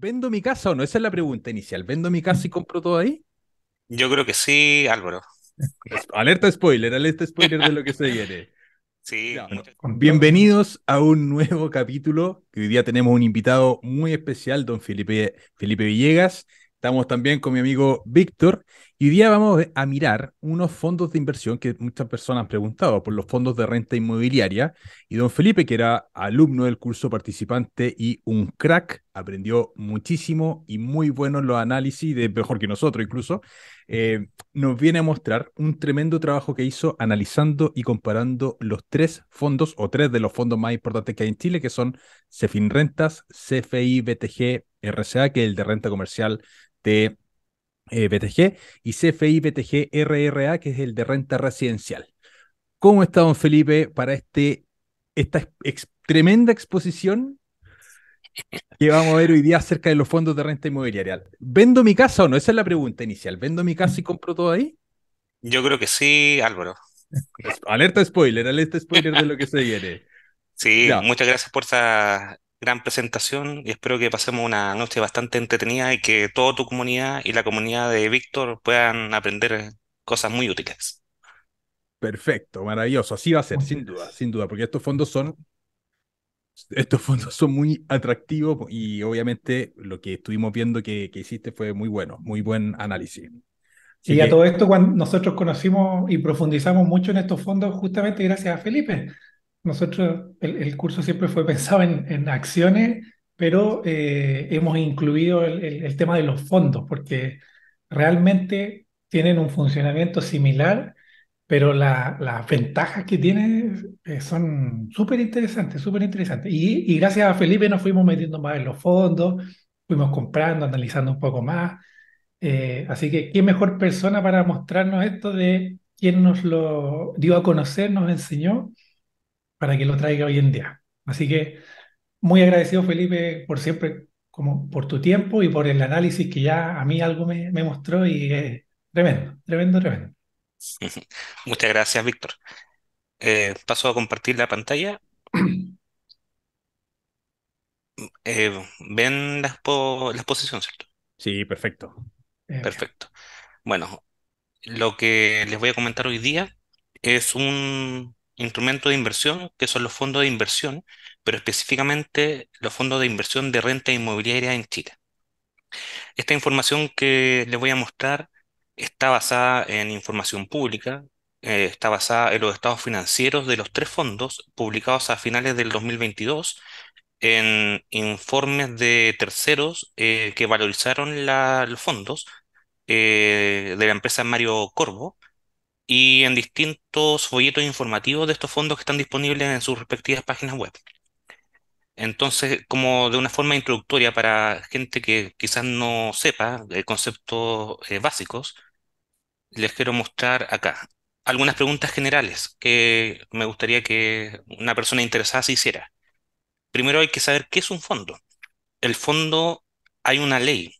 ¿Vendo mi casa o no? Esa es la pregunta inicial. ¿Vendo mi casa y compro todo ahí? Yo creo que sí, Álvaro. alerta spoiler, alerta spoiler de lo que se viene. Sí. Bienvenidos a un nuevo capítulo. Hoy día tenemos un invitado muy especial, don Felipe, Felipe Villegas, Estamos también con mi amigo Víctor y hoy día vamos a mirar unos fondos de inversión que muchas personas han preguntado por los fondos de renta inmobiliaria y don Felipe, que era alumno del curso participante y un crack, aprendió muchísimo y muy buenos los análisis, de mejor que nosotros incluso, eh, nos viene a mostrar un tremendo trabajo que hizo analizando y comparando los tres fondos o tres de los fondos más importantes que hay en Chile, que son CEFIN Rentas, CFI, BTG, RCA, que es el de renta comercial de eh, BTG y CFI BTG RRA, que es el de renta residencial. ¿Cómo está don Felipe para este, esta tremenda exposición que vamos a ver hoy día acerca de los fondos de renta inmobiliaria? ¿Vendo mi casa o no? Esa es la pregunta inicial. ¿Vendo mi casa y compro todo ahí? Yo creo que sí, Álvaro. alerta spoiler, alerta spoiler de lo que se viene. Sí, muchas gracias por esa gran presentación y espero que pasemos una noche bastante entretenida y que toda tu comunidad y la comunidad de Víctor puedan aprender cosas muy útiles. Perfecto, maravilloso, así va a ser, sin duda, sin duda, porque estos fondos son estos fondos son muy atractivos y obviamente lo que estuvimos viendo que, hiciste fue muy bueno, muy buen análisis. y a todo esto, cuando nosotros conocimos y profundizamos mucho en estos fondos, justamente gracias a Felipe, nosotros, el, el curso siempre fue pensado en, en acciones, pero eh, hemos incluido el, el, tema de los fondos, porque realmente tienen un funcionamiento similar, pero las ventajas que tienen eh, son súper interesantes, súper interesantes. Y, y gracias a Felipe nos fuimos metiendo más en los fondos, fuimos comprando, analizando un poco más. Eh, así que, ¿qué mejor persona para mostrarnos esto de quién nos lo dio a conocer, nos enseñó para que lo traiga hoy en día. Así que muy agradecido, Felipe, por siempre, como por tu tiempo y por el análisis que ya a mí algo me, mostró y es tremendo, tremendo, tremendo. Muchas gracias, Víctor. Eh, paso a compartir la pantalla. Eh, ¿Ven la exposición, cierto? Sí, perfecto. Eh, perfecto. Bueno, lo que les voy a comentar hoy día es un instrumentos de inversión, que son los fondos de inversión, pero específicamente los fondos de inversión de renta inmobiliaria en Chile. Esta información que les voy a mostrar está basada en información pública, eh, está basada en los estados financieros de los tres fondos publicados a finales del 2022 en informes de terceros eh, que valorizaron los fondos eh, de la empresa Mario Corvo y en distintos folletos informativos de estos fondos que están disponibles en sus respectivas páginas web. Entonces, como de una forma introductoria para gente que quizás no sepa conceptos eh, básicos, les quiero mostrar acá algunas preguntas generales que me gustaría que una persona interesada se hiciera. Primero hay que saber qué es un fondo. El fondo, hay una ley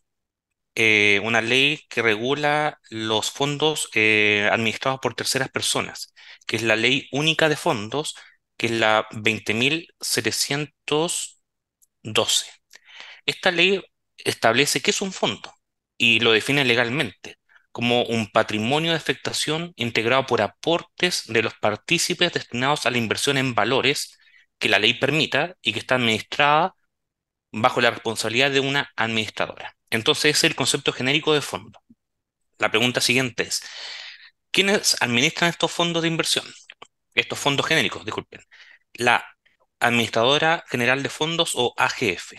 eh, una ley que regula los fondos eh, administrados por terceras personas, que es la ley única de fondos, que es la 20.712. Esta ley establece qué es un fondo y lo define legalmente como un patrimonio de afectación integrado por aportes de los partícipes destinados a la inversión en valores que la ley permita y que está administrada bajo la responsabilidad de una administradora. Entonces ese es el concepto genérico de fondo. La pregunta siguiente es, ¿quiénes administran estos fondos de inversión? Estos fondos genéricos, disculpen. La Administradora General de Fondos o AGF,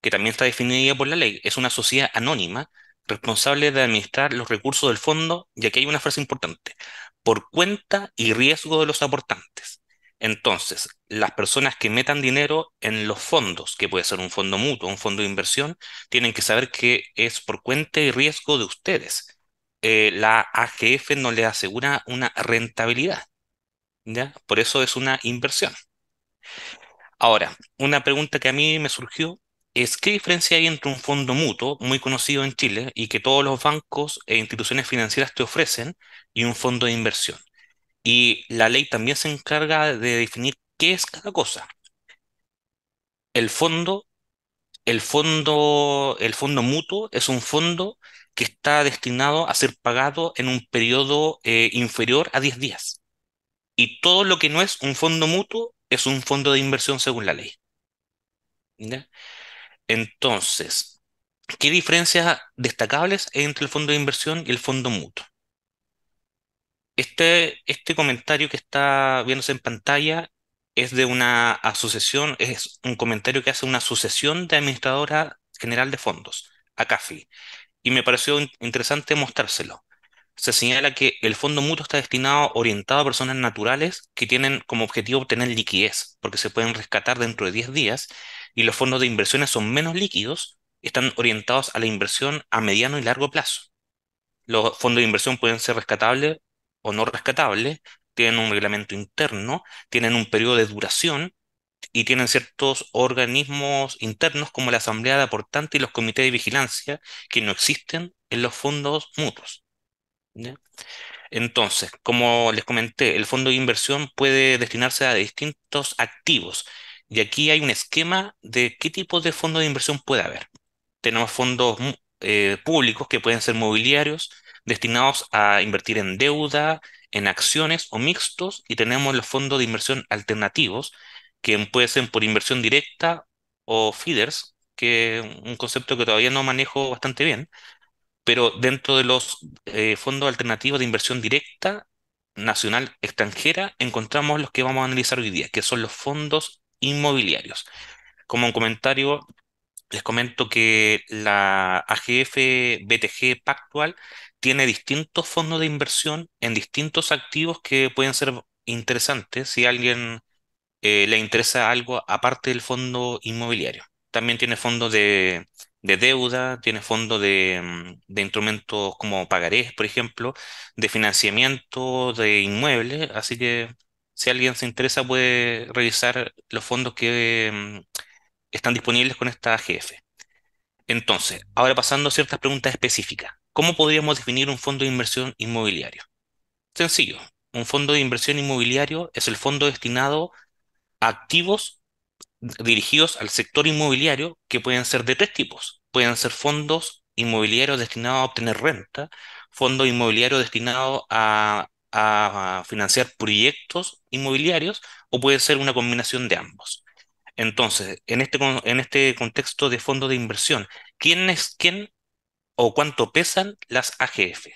que también está definida por la ley, es una sociedad anónima responsable de administrar los recursos del fondo, y aquí hay una frase importante, por cuenta y riesgo de los aportantes. Entonces, las personas que metan dinero en los fondos, que puede ser un fondo mutuo, un fondo de inversión, tienen que saber que es por cuenta y riesgo de ustedes. Eh, la AGF no les asegura una rentabilidad. ¿ya? Por eso es una inversión. Ahora, una pregunta que a mí me surgió es qué diferencia hay entre un fondo mutuo muy conocido en Chile y que todos los bancos e instituciones financieras te ofrecen y un fondo de inversión. Y la ley también se encarga de definir qué es cada cosa. El fondo, el fondo, el fondo mutuo es un fondo que está destinado a ser pagado en un periodo eh, inferior a 10 días. Y todo lo que no es un fondo mutuo es un fondo de inversión según la ley. Entonces, ¿qué diferencias destacables hay entre el fondo de inversión y el fondo mutuo? Este, este comentario que está viéndose en pantalla es de una asociación, es un comentario que hace una asociación de administradora general de fondos, ACAFI, y me pareció interesante mostrárselo. Se señala que el fondo mutuo está destinado, orientado a personas naturales que tienen como objetivo obtener liquidez, porque se pueden rescatar dentro de 10 días, y los fondos de inversiones son menos líquidos, están orientados a la inversión a mediano y largo plazo. Los fondos de inversión pueden ser rescatables o no rescatable, tienen un reglamento interno, tienen un periodo de duración y tienen ciertos organismos internos como la Asamblea de Aportante y los comités de vigilancia que no existen en los fondos mutuos. Entonces, como les comenté, el fondo de inversión puede destinarse a distintos activos y aquí hay un esquema de qué tipo de fondo de inversión puede haber. Tenemos fondos eh, públicos que pueden ser mobiliarios, destinados a invertir en deuda, en acciones o mixtos, y tenemos los fondos de inversión alternativos, que pueden ser por inversión directa o feeders, que es un concepto que todavía no manejo bastante bien, pero dentro de los eh, fondos alternativos de inversión directa, nacional, extranjera, encontramos los que vamos a analizar hoy día, que son los fondos inmobiliarios. Como un comentario, les comento que la AGF BTG Pactual tiene distintos fondos de inversión en distintos activos que pueden ser interesantes si a alguien eh, le interesa algo aparte del fondo inmobiliario. También tiene fondos de, deuda, tiene fondos mm, de, instrumentos como pagarés, por ejemplo, de financiamiento de inmuebles. Así que si alguien se interesa puede revisar los fondos que mm, están disponibles con esta AGF. Entonces, ahora pasando a ciertas preguntas específicas. ¿Cómo podríamos definir un fondo de inversión inmobiliario? Sencillo, un fondo de inversión inmobiliario es el fondo destinado a activos dirigidos al sector inmobiliario que pueden ser de tres tipos. Pueden ser fondos inmobiliarios destinados a obtener renta, fondos inmobiliarios destinados a, financiar proyectos inmobiliarios o puede ser una combinación de ambos. Entonces, en este, en este contexto de fondo de inversión, ¿quién es quién o cuánto pesan las AGF.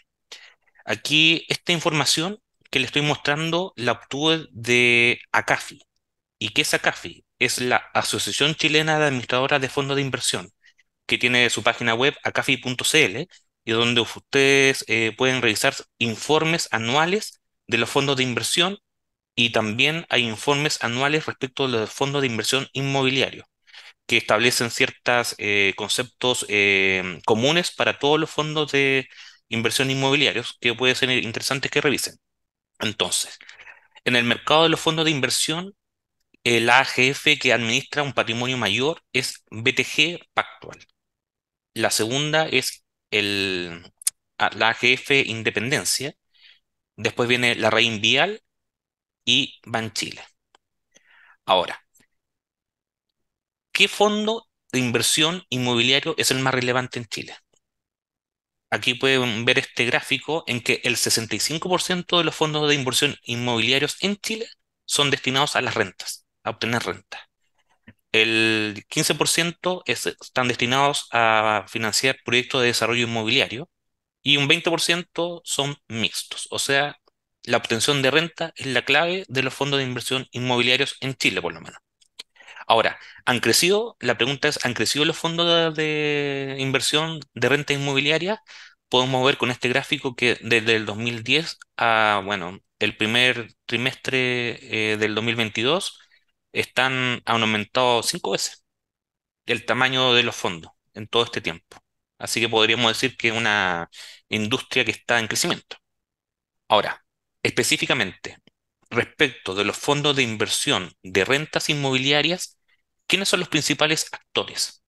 Aquí esta información que le estoy mostrando la obtuve de ACAFI. ¿Y qué es ACAFI? Es la Asociación Chilena de Administradoras de Fondos de Inversión, que tiene su página web acafi.cl y donde ustedes eh, pueden revisar informes anuales de los fondos de inversión y también hay informes anuales respecto a los fondos de inversión inmobiliario que establecen ciertos eh, conceptos eh, comunes para todos los fondos de inversión inmobiliarios que puede ser interesante que revisen. Entonces, en el mercado de los fondos de inversión, el AGF que administra un patrimonio mayor es BTG Pactual. La segunda es el, ah, la AGF Independencia. Después viene la Reinvial y Banchile. Ahora, qué fondo de inversión inmobiliario es el más relevante en Chile. Aquí pueden ver este gráfico en que el 65% de los fondos de inversión inmobiliarios en Chile son destinados a las rentas, a obtener renta. El 15% están destinados a financiar proyectos de desarrollo inmobiliario y un 20% son mixtos. O sea, la obtención de renta es la clave de los fondos de inversión inmobiliarios en Chile, por lo menos. Ahora, ¿han crecido? La pregunta es, ¿han crecido los fondos de, inversión de renta inmobiliaria? Podemos ver con este gráfico que desde el 2010 a, bueno, el primer trimestre eh, del 2022 están, han aumentado cinco veces el tamaño de los fondos en todo este tiempo. Así que podríamos decir que es una industria que está en crecimiento. Ahora, específicamente, respecto de los fondos de inversión de rentas inmobiliarias, ¿Quiénes son los principales actores?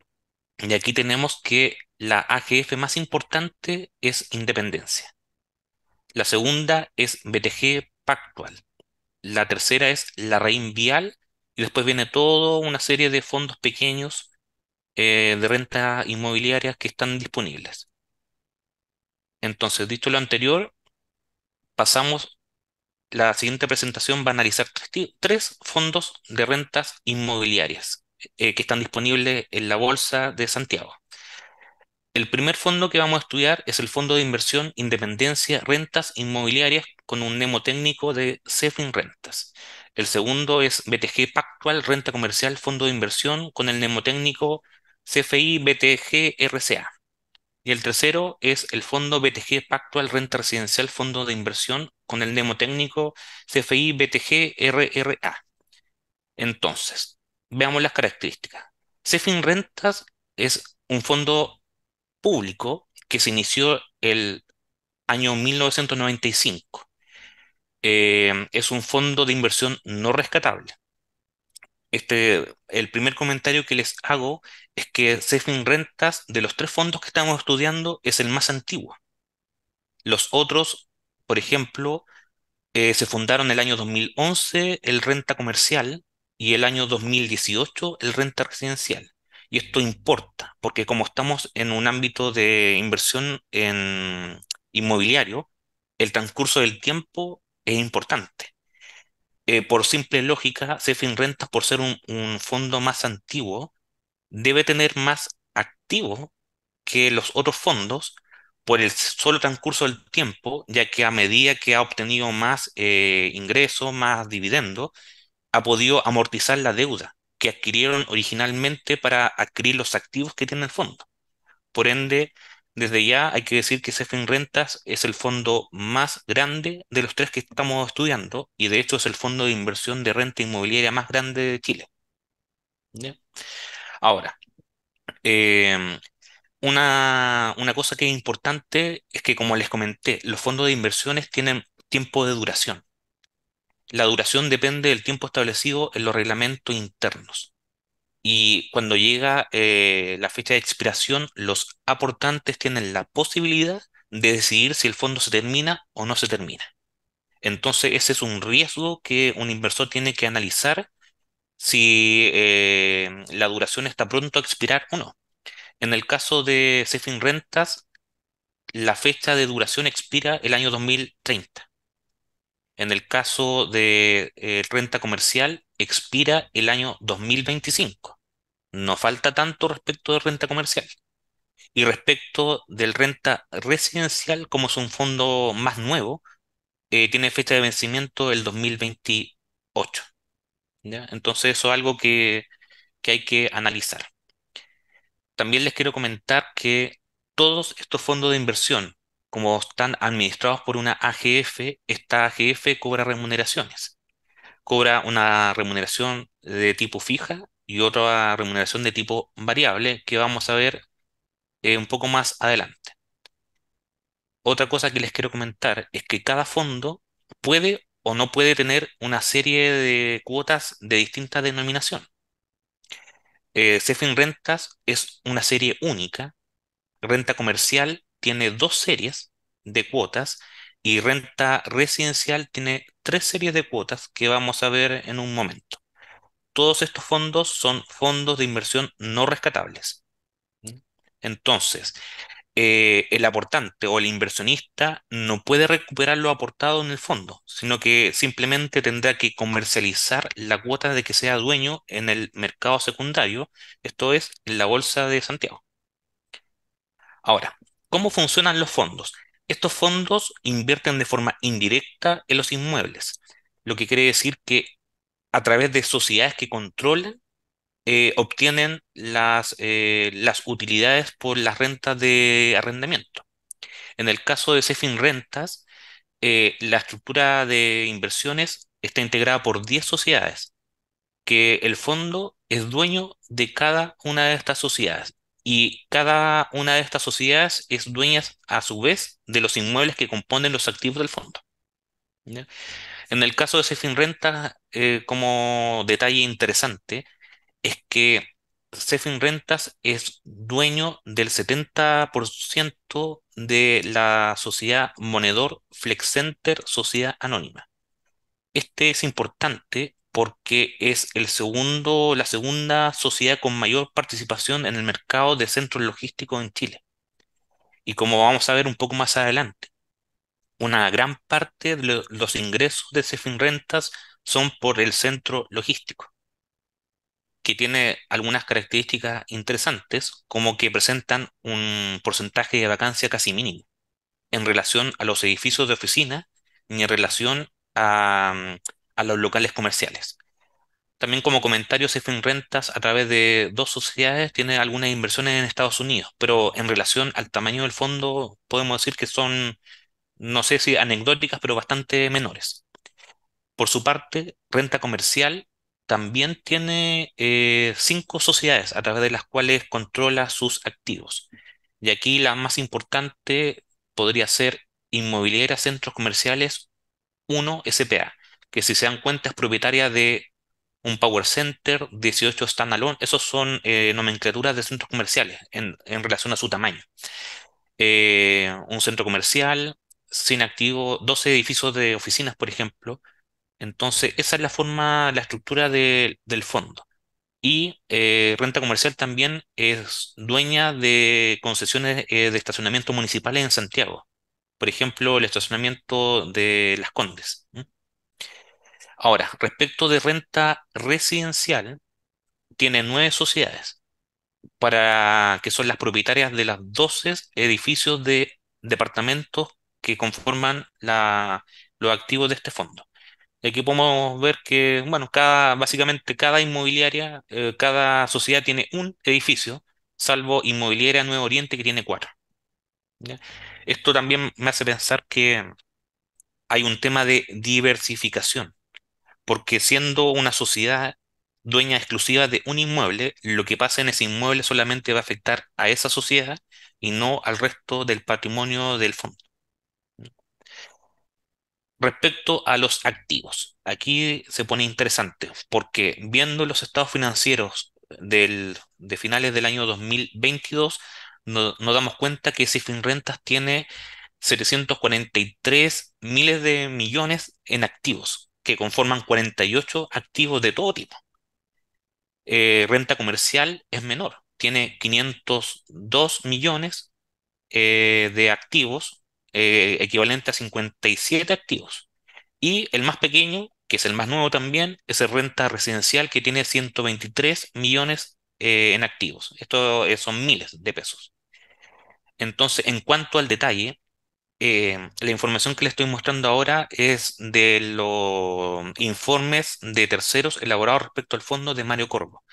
Y aquí tenemos que la AGF más importante es Independencia. La segunda es BTG Pactual. La tercera es la Vial Y después viene toda una serie de fondos pequeños eh, de renta inmobiliaria que están disponibles. Entonces, dicho lo anterior, pasamos, la siguiente presentación va a analizar tres fondos de rentas inmobiliarias. Eh, que están disponibles en la Bolsa de Santiago. El primer fondo que vamos a estudiar es el Fondo de Inversión Independencia Rentas Inmobiliarias con un nemo técnico de CEFIN Rentas. El segundo es BTG Pactual Renta Comercial Fondo de Inversión con el nemo técnico CFI BTG RCA. Y el tercero es el fondo BTG Pactual Renta Residencial Fondo de Inversión con el nemo técnico CFI BTG RRA. Entonces, veamos las características. CEFIN Rentas es un fondo público que se inició el año 1995. Eh, es un fondo de inversión no rescatable. Este, el primer comentario que les hago es que CEFIN Rentas, de los tres fondos que estamos estudiando, es el más antiguo. Los otros, por ejemplo, eh, se fundaron el año 2011, el Renta Comercial, y el año 2018 el renta residencial. Y esto importa, porque como estamos en un ámbito de inversión en inmobiliario, el transcurso del tiempo es importante. Eh, por simple lógica, CEFIN Rentas, por ser un, fondo más antiguo, debe tener más activos que los otros fondos por el solo transcurso del tiempo, ya que a medida que ha obtenido más ingreso, eh, ingresos, más dividendos, ha podido amortizar la deuda que adquirieron originalmente para adquirir los activos que tiene el fondo. Por ende, desde ya hay que decir que CEFIN Rentas es el fondo más grande de los tres que estamos estudiando y de hecho es el fondo de inversión de renta inmobiliaria más grande de Chile. Ahora, em, una, una cosa que es importante es que, como les comenté, los fondos de inversiones tienen tiempo de duración la duración depende del tiempo establecido en los reglamentos internos. Y cuando llega eh, la fecha de expiración, los aportantes tienen la posibilidad de decidir si el fondo se termina o no se termina. Entonces, ese es un riesgo que un inversor tiene que analizar si eh, la duración está pronto a expirar o no. En el caso de Cefin Rentas, la fecha de duración expira el año 2030. En el caso de eh, renta comercial, expira el año 2025. No falta tanto respecto de renta comercial. Y respecto del renta residencial, como es un fondo más nuevo, eh, tiene fecha de vencimiento el 2028. Entonces eso es algo que hay que analizar. También les quiero comentar que todos estos fondos de inversión como están administrados por una AGF, esta AGF cobra remuneraciones. Cobra una remuneración de tipo fija y otra remuneración de tipo variable que vamos a ver eh, un poco más adelante. Otra cosa que les quiero comentar es que cada fondo puede o no puede tener una serie de cuotas de distinta denominación. Eh, CEFIN Rentas es una serie única, renta comercial tiene dos series de cuotas y renta residencial tiene tres series de cuotas que vamos a ver en un momento. Todos estos fondos son fondos de inversión no rescatables. Entonces, eh, el aportante o el inversionista no puede recuperar lo aportado en el fondo, sino que simplemente tendrá que comercializar la cuota de que sea dueño en el mercado secundario, esto es, en la Bolsa de Santiago. Ahora, ¿Cómo funcionan los fondos? Estos fondos invierten de forma indirecta en los inmuebles, lo que quiere decir que a través de sociedades que controlan, eh, obtienen eh, las, utilidades por las rentas de arrendamiento. En el caso de Cefin Rentas, eh, la estructura de inversiones está integrada por 10 sociedades, que el fondo es dueño de cada una de estas sociedades y cada una de estas sociedades es dueña a su vez de los inmuebles que componen los activos del fondo. En el caso de cephin Rentas, eh, como detalle interesante, es que Cefin Rentas es dueño del 70% de la sociedad Monedor Flex Center Sociedad Anónima. Este es importante porque es el segundo, la segunda sociedad con mayor participación en el mercado de centros logísticos en Chile. Y como vamos a ver un poco más adelante, una gran parte de los ingresos de Cefin Rentas son por el centro logístico, que tiene algunas características interesantes, como que presentan un porcentaje de vacancia casi mínimo en relación a los edificios de oficina ni en relación a, a los locales comerciales. También como comentario, Sefin Rentas a través de dos sociedades tiene algunas inversiones en Estados Unidos, pero en relación al tamaño del fondo podemos decir que son, no sé si anecdóticas, pero bastante menores. Por su parte, Renta Comercial también tiene eh, cinco sociedades a través de las cuales controla sus activos. Y aquí la más importante podría ser Inmobiliaria Centros Comerciales 1 SPA que si se dan cuenta es propietaria de un Power Center, 18 standalone, esos son eh, nomenclaturas de centros comerciales en, relación a su tamaño. Eh, un centro comercial sin activo, 12 edificios de oficinas, por ejemplo. Entonces, esa es la forma, la estructura del fondo. Y eh, Renta Comercial también es dueña de concesiones de estacionamiento municipales en Santiago. Por ejemplo, el estacionamiento de Las Condes. Ahora, respecto de renta residencial, tiene nueve sociedades para que son las propietarias de las 12 edificios de departamentos que conforman los activos de este fondo. Aquí podemos ver que, bueno, cada, básicamente cada inmobiliaria, eh, cada sociedad tiene un edificio, salvo Inmobiliaria Nuevo Oriente que tiene cuatro. Esto también me hace pensar que hay un tema de diversificación porque siendo una sociedad dueña exclusiva de un inmueble, lo que pasa en ese inmueble solamente va a afectar a esa sociedad y no al resto del patrimonio del fondo. Respecto a los activos, aquí se pone interesante porque viendo los estados financieros de finales del año 2022, nos damos cuenta que Rentas tiene 743 miles de millones en activos, que conforman 48 activos de todo tipo. Eh, renta comercial es menor, tiene 502 millones eh, de activos, eh, equivalente a 57 activos. Y el más pequeño, que es el más nuevo también, es el renta residencial, que tiene 123 millones en activos. Esto son miles de pesos. Entonces, en cuanto al detalle, eh, la información que le estoy mostrando ahora es de los informes de terceros elaborados respecto al fondo de Mario Corvo.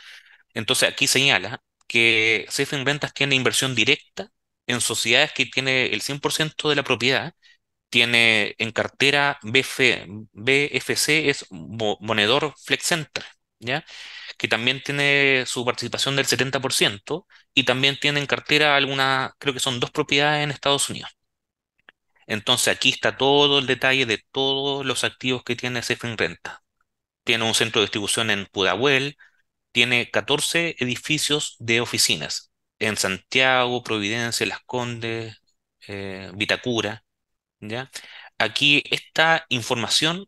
Entonces aquí señala que Safe Ventas tiene inversión directa en sociedades que tiene el 100% de la propiedad, tiene en cartera BF, BFC, es Monedor FlexCenter, ¿ya? que también tiene su participación del 70% y también tiene en cartera alguna, creo que son dos propiedades en Estados Unidos. Entonces aquí está todo el detalle de todos los activos que tiene en Renta. Tiene un centro de distribución en Pudahuel, tiene 14 edificios de oficinas en Santiago, Providencia, Las Condes, eh, Vitacura. ¿ya? Aquí esta información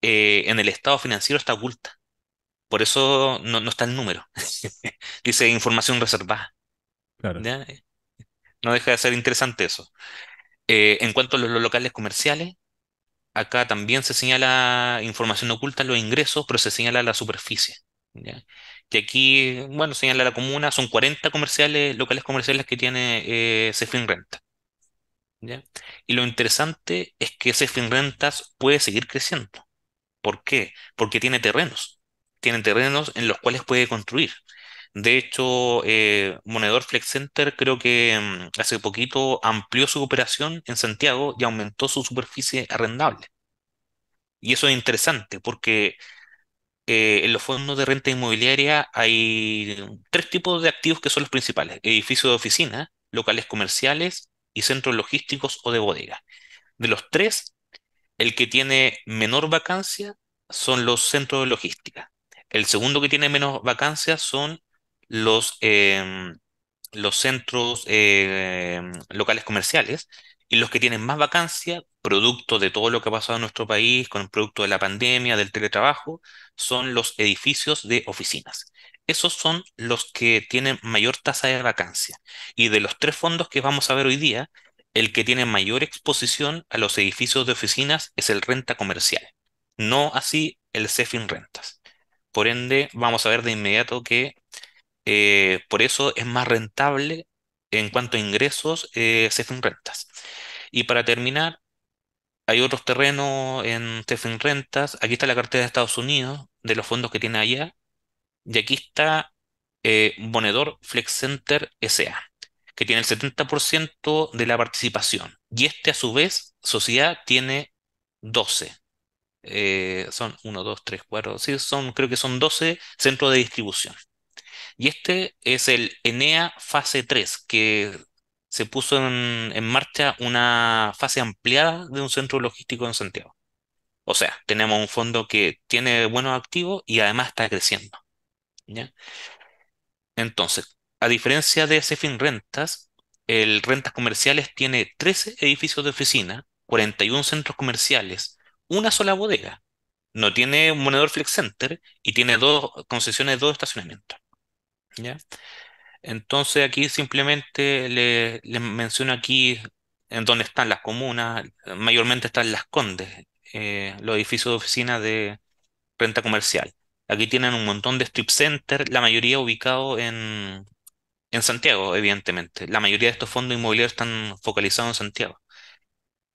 eh, en el estado financiero está oculta. Por eso no, está el número. Dice información reservada. No deja de ser interesante eso. Eh, en cuanto a los locales comerciales, acá también se señala información oculta los ingresos, pero se señala la superficie. Y aquí, bueno, señala la comuna, son 40 comerciales, locales comerciales que tiene eh, Cefin Renta. Y lo interesante es que Cefin Rentas puede seguir creciendo. ¿Por qué? Porque tiene terrenos. Tiene terrenos en los cuales puede construir. De hecho, eh, Monedor Flex Center creo que mm, hace poquito amplió su operación en Santiago y aumentó su superficie arrendable. Y eso es interesante porque eh, en los fondos de renta inmobiliaria hay tres tipos de activos que son los principales. Edificios de oficina, locales comerciales y centros logísticos o de bodega. De los tres, el que tiene menor vacancia son los centros de logística. El segundo que tiene menos vacancia son los, em, los centros em, locales comerciales y los que tienen más vacancia, producto de todo lo que ha pasado en nuestro país, con el producto de la pandemia, del teletrabajo, son los edificios de oficinas. Esos son los que tienen mayor tasa de vacancia. Y de los tres fondos que vamos a ver hoy día, el que tiene mayor exposición a los edificios de oficinas es el renta comercial, no así el CEFIN rentas. Por ende, vamos a ver de inmediato que eh, por eso es más rentable en cuanto a ingresos eh, Rentas. Y para terminar, hay otros terrenos en Cefin Rentas. Aquí está la cartera de Estados Unidos, de los fondos que tiene allá. Y aquí está Bonedor eh, Flex Center SA, que tiene el 70% de la participación. Y este, a su vez, sociedad tiene 12. Eh, son 1, 2, 3, 4. Sí, son, creo que son 12 centros de distribución. Y este es el Enea Fase 3, que se puso en, marcha una fase ampliada de un centro logístico en Santiago. O sea, tenemos un fondo que tiene buenos activos y además está creciendo. Entonces, a diferencia de fin Rentas, el Rentas Comerciales tiene 13 edificios de oficina, 41 centros comerciales, una sola bodega. No tiene un monedor flex center y tiene dos concesiones de dos estacionamientos. ¿ya? Entonces aquí simplemente les menciono aquí en dónde están las comunas, mayormente están las Condes, eh, los edificios de oficina de renta comercial. Aquí tienen un montón de strip centers, la mayoría ubicado en, en Santiago, evidentemente. La mayoría de estos fondos inmobiliarios están focalizados en Santiago.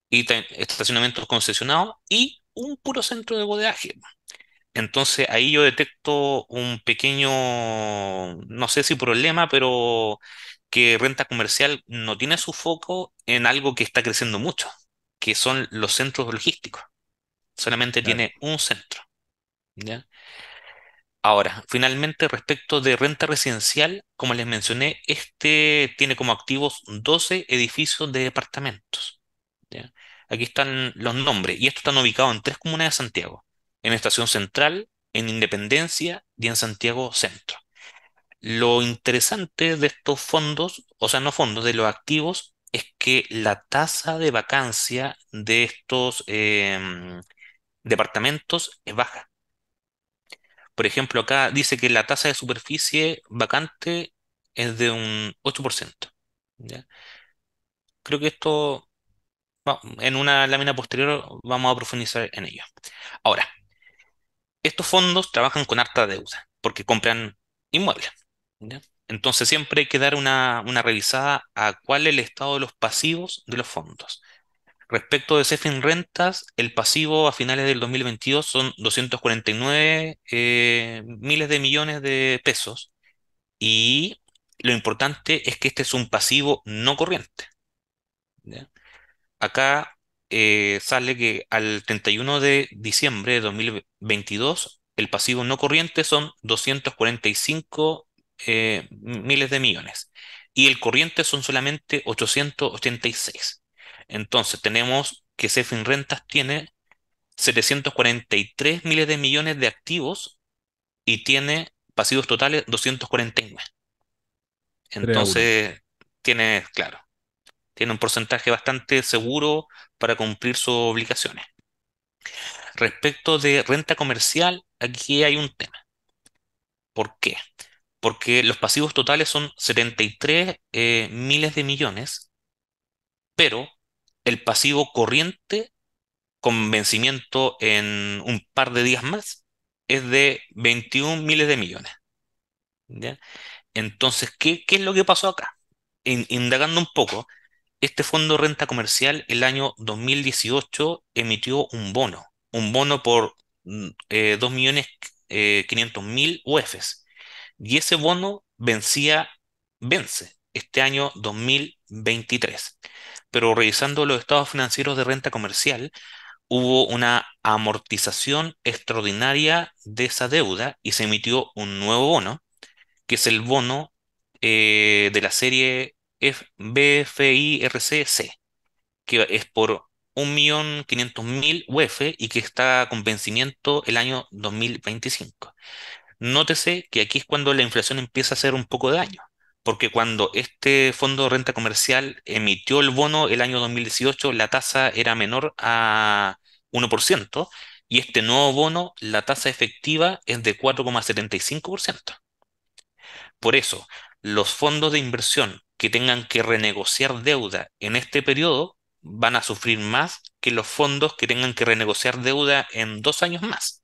Y estacionamientos concesionados y un puro centro de bodegaje. Entonces ahí yo detecto un pequeño, no sé si problema, pero que renta comercial no tiene su foco en algo que está creciendo mucho, que son los centros logísticos. Solamente tiene un centro. Ahora, finalmente, respecto de renta residencial, como les mencioné, este tiene como activos 12 edificios de departamentos. Aquí están los nombres, y estos están ubicados en tres comunas de Santiago en Estación Central, en Independencia y en Santiago Centro. Lo interesante de estos fondos, o sea, no fondos, de los activos, es que la tasa de vacancia de estos em, departamentos es baja. Por ejemplo, acá dice que la tasa de superficie vacante es de un 8%. Creo que esto, en una lámina posterior vamos a profundizar en ello. Ahora, estos fondos trabajan con harta deuda porque compran inmuebles. Entonces siempre hay que dar una, revisada a cuál es el estado de los pasivos de los fondos. Respecto de CEFIN Rentas, el pasivo a finales del 2022 son 249 eh, miles de millones de pesos y lo importante es que este es un pasivo no corriente. Acá eh, sale que al 31 de diciembre de 2022 el pasivo no corriente son 245 eh, miles de millones y el corriente son solamente 886. Entonces tenemos que Sefin Rentas tiene 743 miles de millones de activos y tiene pasivos totales 249. Entonces tiene, claro, tiene un porcentaje bastante seguro para cumplir sus obligaciones. Respecto de renta comercial, aquí hay un tema. ¿Por qué? Porque los pasivos totales son 73 eh, miles de millones, pero el pasivo corriente con vencimiento en un par de días más es de 21 miles de millones. Entonces, ¿qué, es lo que pasó acá? indagando un poco, este fondo renta comercial el año 2018 emitió un bono, un bono por 2.500.000 mm, eh, eh, UEFs. Y ese bono vencía, vence este año 2023. Pero revisando los estados financieros de renta comercial, hubo una amortización extraordinaria de esa deuda y se emitió un nuevo bono, que es el bono eh, de la serie es BFIRCC, que es por 1.500.000 UF y que está con vencimiento el año 2025. Nótese que aquí es cuando la inflación empieza a hacer un poco de daño, porque cuando este fondo de renta comercial emitió el bono el año 2018, la tasa era menor a 1%, y este nuevo bono, la tasa efectiva es de 4,75%. Por eso, los fondos de inversión que tengan que renegociar deuda en este periodo van a sufrir más que los fondos que tengan que renegociar deuda en dos años más.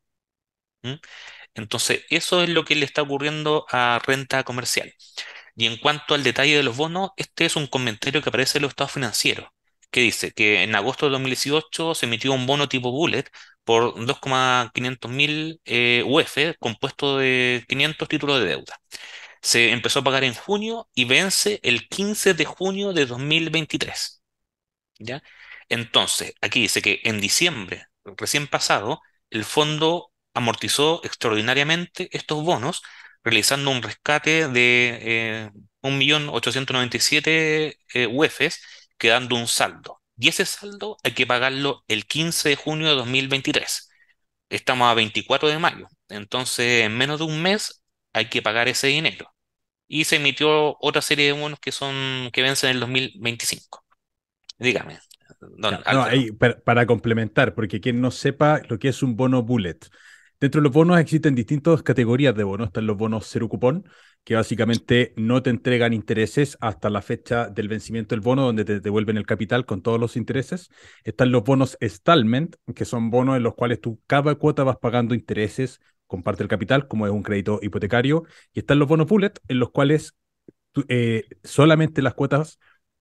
Entonces, eso es lo que le está ocurriendo a renta comercial. Y en cuanto al detalle de los bonos, este es un comentario que aparece en los estados financieros, que dice que en agosto de 2018 se emitió un bono tipo bullet por 2,500 mil eh, compuesto de 500 títulos de deuda. Se empezó a pagar en junio y vence el 15 de junio de 2023. ¿Ya? Entonces, aquí dice que en diciembre recién pasado, el fondo amortizó extraordinariamente estos bonos, realizando un rescate de 1.897.000 1.897 UEFs, quedando un saldo. Y ese saldo hay que pagarlo el 15 de junio de 2023. Estamos a 24 de mayo. Entonces, en menos de un mes hay que pagar ese dinero. Y se emitió otra serie de bonos que son que vencen en el 2025. Dígame. para, complementar, porque quien no sepa lo que es un bono bullet. Dentro de los bonos existen distintas categorías de bonos. Están los bonos cero cupón, que básicamente no te entregan intereses hasta la fecha del vencimiento del bono, donde te devuelven el capital con todos los intereses. Están los bonos installment, que son bonos en los cuales tú cada cuota vas pagando intereses comparte el capital, como es un crédito hipotecario, y están los bonos bullet, en los cuales eh, solamente las cuotas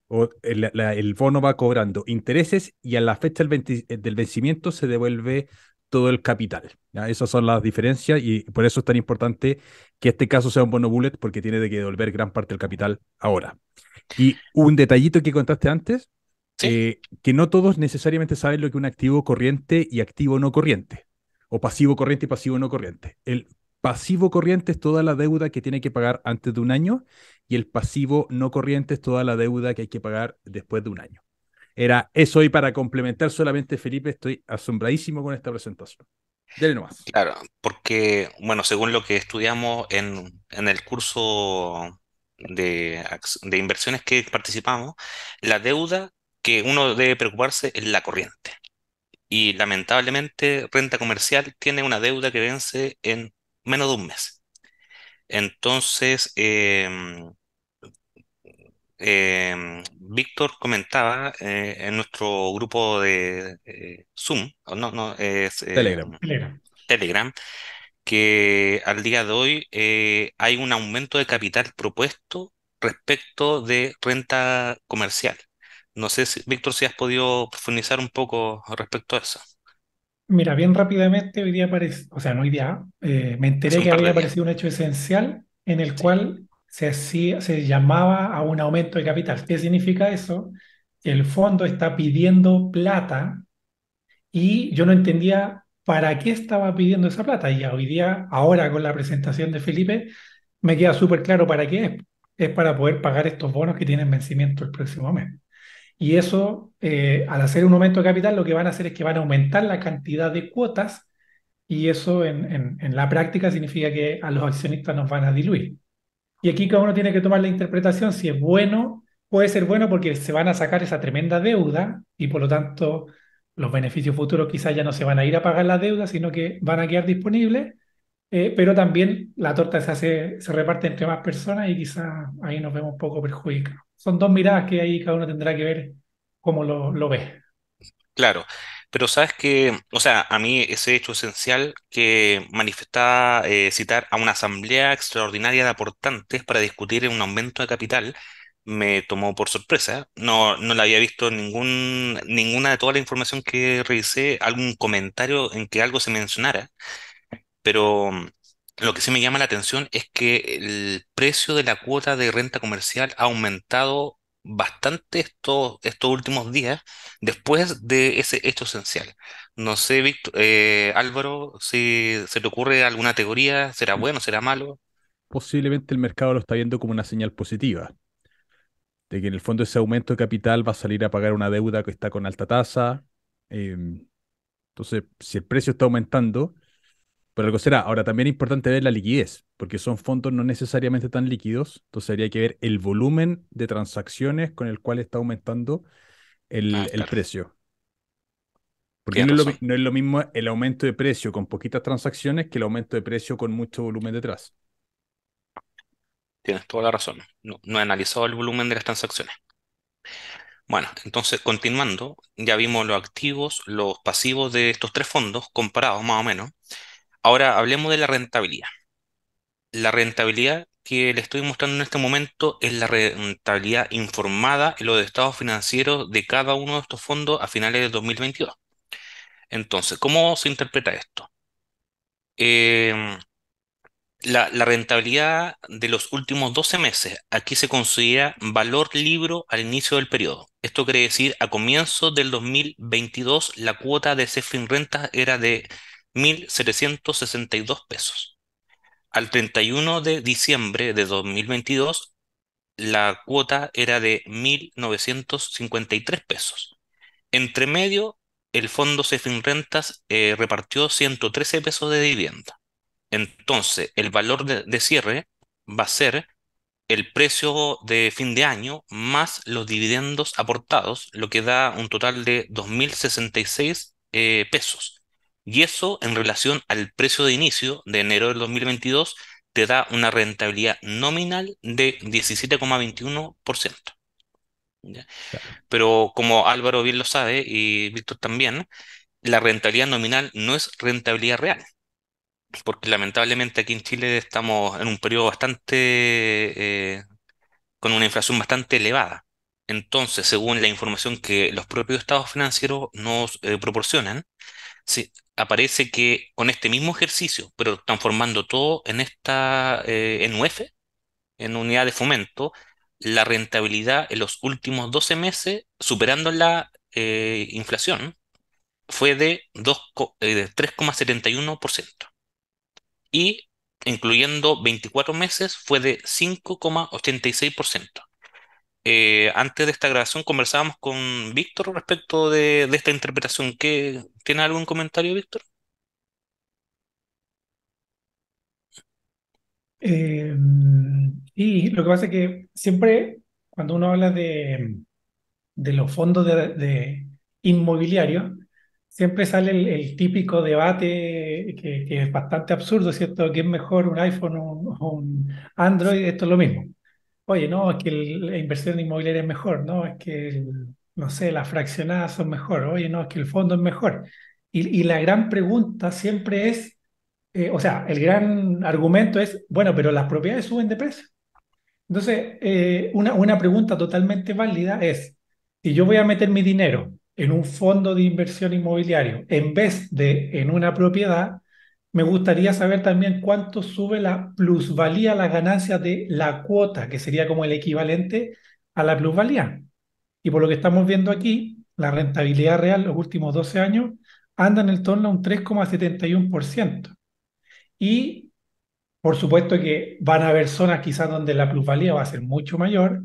o eh, el, bono va cobrando intereses y a la fecha del, eh, vencimiento se devuelve todo el capital. Esas son las diferencias y por eso es tan importante que este caso sea un bono bullet porque tiene que devolver gran parte del capital ahora. Y un detallito que contaste antes, que no todos necesariamente saben lo que es un activo corriente y activo no corriente o pasivo corriente y pasivo no corriente. El pasivo corriente es toda la deuda que tiene que pagar antes de un año y el pasivo no corriente es toda la deuda que hay que pagar después de un año. Era eso y para complementar solamente, Felipe, estoy asombradísimo con esta presentación. Dele nomás. Claro, porque, bueno, según lo que estudiamos en, el curso de, de inversiones que participamos, la deuda que uno debe preocuparse es la corriente y lamentablemente Renta Comercial tiene una deuda que vence en menos de un mes. Entonces, em, em, Víctor comentaba eh, en nuestro grupo de eh, Zoom, no, no, es em, Telegram. que al día de hoy eh, hay un aumento de capital propuesto respecto de renta comercial. No sé, Víctor, si has podido profundizar un poco respecto a eso. Mira, bien rápidamente, hoy día o sea, no hoy día, eh, me enteré que había aparecido un hecho esencial en el cual se, se llamaba a un aumento de capital. ¿Qué significa eso? El fondo está pidiendo plata y yo no entendía para qué estaba pidiendo esa plata. Y hoy día, ahora con la presentación de Felipe, me queda súper claro para qué es. Es para poder pagar estos bonos que tienen vencimiento el próximo mes. Y eso, eh, al hacer un aumento de capital, lo que van a hacer es que van a aumentar la cantidad de cuotas y eso en, la práctica significa que a los accionistas nos van a diluir. Y aquí cada uno tiene que tomar la interpretación si es bueno, puede ser bueno porque se van a sacar esa tremenda deuda y por lo tanto los beneficios futuros quizás ya no se van a ir a pagar la deuda, sino que van a quedar disponibles, eh, pero también la torta se, se reparte entre más personas y quizás ahí nos vemos un poco perjudicados son dos miradas que ahí cada uno tendrá que ver cómo lo, lo ve. Claro, pero sabes que, o sea, a mí ese hecho esencial que manifestaba eh, citar a una asamblea extraordinaria de aportantes para discutir un aumento de capital me tomó por sorpresa. No, no la había visto ningún, ninguna de toda la información que revisé, algún comentario en que algo se mencionara, pero lo que sí me llama la atención es que el precio de la cuota de renta comercial ha aumentado bastante estos, últimos días después de ese hecho esencial. No sé, Víctor, eh, Álvaro, si se te ocurre alguna teoría, ¿será mm. bueno, será malo? Posiblemente el mercado lo está viendo como una señal positiva, de que en el fondo ese aumento de capital va a salir a pagar una deuda que está con alta tasa. Em, entonces, si el precio está aumentando, pero algo será. Ahora, también es importante ver la liquidez, porque son fondos no necesariamente tan líquidos. Entonces, habría que ver el volumen de transacciones con el cual está aumentando el, ah, precio. Porque no es, lo, mismo el aumento de precio con poquitas transacciones que el aumento de precio con mucho volumen detrás. Tienes toda la razón. No, no he analizado el volumen de las transacciones. Bueno, entonces continuando, ya vimos los activos, los pasivos de estos tres fondos comparados más o menos. Ahora hablemos de la rentabilidad. La rentabilidad que le estoy mostrando en este momento es la rentabilidad informada en los estados financieros de cada uno de estos fondos a finales de 2022. Entonces, ¿cómo se interpreta esto? Em, la, rentabilidad de los últimos 12 meses, aquí se considera valor libro al inicio del periodo. Esto quiere decir, a comienzos del 2022, la cuota de CEFIN Rentas era de 1.762 pesos. Al 31 de diciembre de 2022, la cuota era de 1.953 pesos. Entre medio, el fondo Cefin Rentas eh, repartió 113 pesos de dividenda. Entonces, el valor de, cierre va a ser el precio de fin de año más los dividendos aportados, lo que da un total de 2.066 eh, pesos. Y eso en relación al precio de inicio de enero del 2022 te da una rentabilidad nominal de 17,21%. Pero como Álvaro bien lo sabe y Víctor también, la rentabilidad nominal no es rentabilidad real, porque lamentablemente aquí en Chile estamos en un periodo bastante, eh, con una inflación bastante elevada. Entonces, según la información que los propios estados financieros nos eh, proporcionan, aparece que con este mismo ejercicio, pero transformando todo en esta, eh, en UF, en unidad de fomento, la rentabilidad en los últimos 12 meses, superando la eh, inflación, fue de, 2, eh, de 3,71%. Y incluyendo 24 meses, fue de 5,86%. Eh, antes de esta grabación conversábamos con Víctor respecto de, esta interpretación. ¿Qué, tiene algún comentario, Víctor? Eh, y lo que pasa es que siempre cuando uno habla de, de los fondos de, inmobiliario, siempre sale el, típico debate que, es bastante absurdo, ¿cierto? ¿Qué es mejor un iPhone o un, Android? Esto es lo mismo oye, no, es que la inversión inmobiliaria es mejor, no, es que, no sé, las fraccionadas son mejor, oye, no, es que el fondo es mejor. Y, la gran pregunta siempre es, eh, o sea, el gran argumento es, bueno, pero las propiedades suben de precio. Entonces, eh, una, una pregunta totalmente válida es, si yo voy a meter mi dinero en un fondo de inversión inmobiliario en vez de en una propiedad, me gustaría saber también cuánto sube la plusvalía, la ganancia de la cuota, que sería como el equivalente a la plusvalía. Y por lo que estamos viendo aquí, la rentabilidad real los últimos 12 años anda en el torno a un 3,71%. Y por supuesto que van a haber zonas quizás donde la plusvalía va a ser mucho mayor,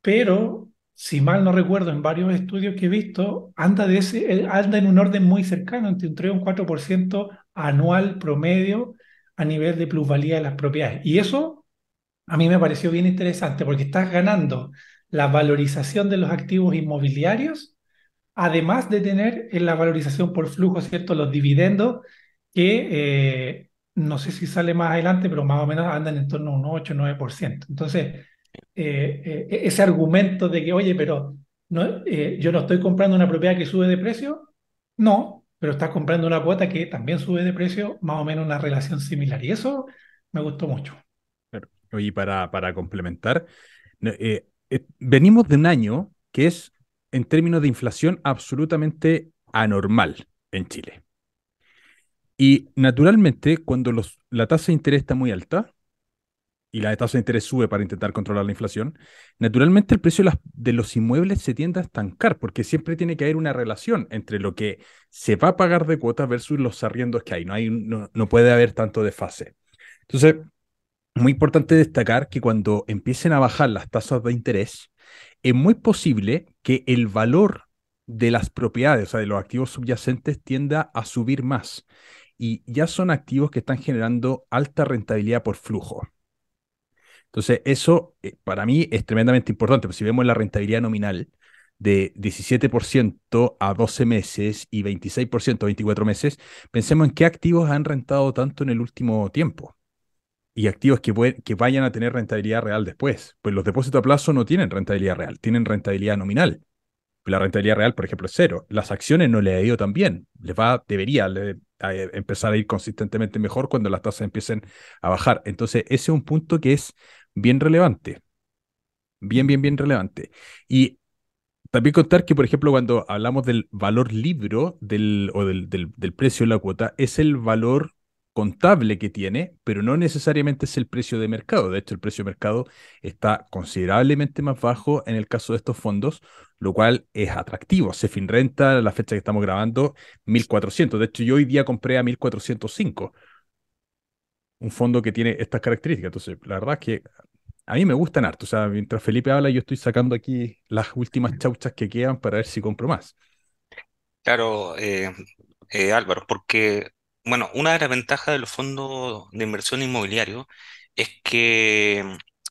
pero si mal no recuerdo en varios estudios que he visto, anda, de ese, eh, anda en un orden muy cercano, entre un 3 y un 4% anual promedio a nivel de plusvalía de las propiedades. Y eso a mí me pareció bien interesante porque estás ganando la valorización de los activos inmobiliarios, además de tener en la valorización por flujo, ¿cierto? Los dividendos que eh, no sé si sale más adelante, pero más o menos andan en torno a un 8, 9%. Entonces, eh, eh, ese argumento de que, oye, pero no, yo no estoy comprando una propiedad que sube de precio, no, pero estás comprando una cuota que también sube de precio, más o menos una relación similar. Y eso me gustó mucho. Oye, para, complementar, eh, eh, venimos de un año que es, en términos de inflación, absolutamente anormal en Chile. Y naturalmente, cuando la tasa de interés está muy alta, y las tasas de interés sube para intentar controlar la inflación, naturalmente el precio de, los inmuebles se tiende a estancar porque siempre tiene que haber una relación entre lo que se va a pagar de cuotas versus los arriendos que hay. No, hay, no puede haber tanto desfase. Entonces, muy importante destacar que cuando empiecen a bajar las tasas de interés, es muy posible que el valor de las propiedades, o sea, de los activos subyacentes, tienda a subir más. Y ya son activos que están generando alta rentabilidad por flujo. Entonces, eso eh, para mí es tremendamente importante. Pues si vemos la rentabilidad nominal de 17% a 12 meses y 26% a 24 meses, pensemos en qué activos han rentado tanto en el último tiempo y activos que, que vayan a tener rentabilidad real después. Pues los depósitos a plazo no tienen rentabilidad real, tienen rentabilidad nominal. La rentabilidad real, por ejemplo, es cero. Las acciones no le ha ido tan bien. Les va, debería eh, empezar a ir consistentemente mejor cuando las tasas empiecen a bajar. Entonces, ese es un punto que es bien relevante. Bien, bien, bien relevante. Y también contar que, por ejemplo, cuando hablamos del valor libro del, o del, del, precio de la cuota, es el valor contable que tiene, pero no necesariamente es el precio de mercado. De hecho, el precio de mercado está considerablemente más bajo en el caso de estos fondos, lo cual es atractivo. Se fin renta, la fecha que estamos grabando, 1400. De hecho, yo hoy día compré a 1405 un fondo que tiene estas características. Entonces, la verdad es que a mí me gustan harto. O sea, mientras Felipe habla, yo estoy sacando aquí las últimas chauchas que quedan para ver si compro más. Claro, eh, eh, Álvaro, porque, bueno, una de las ventajas de los fondos de inversión inmobiliario es que,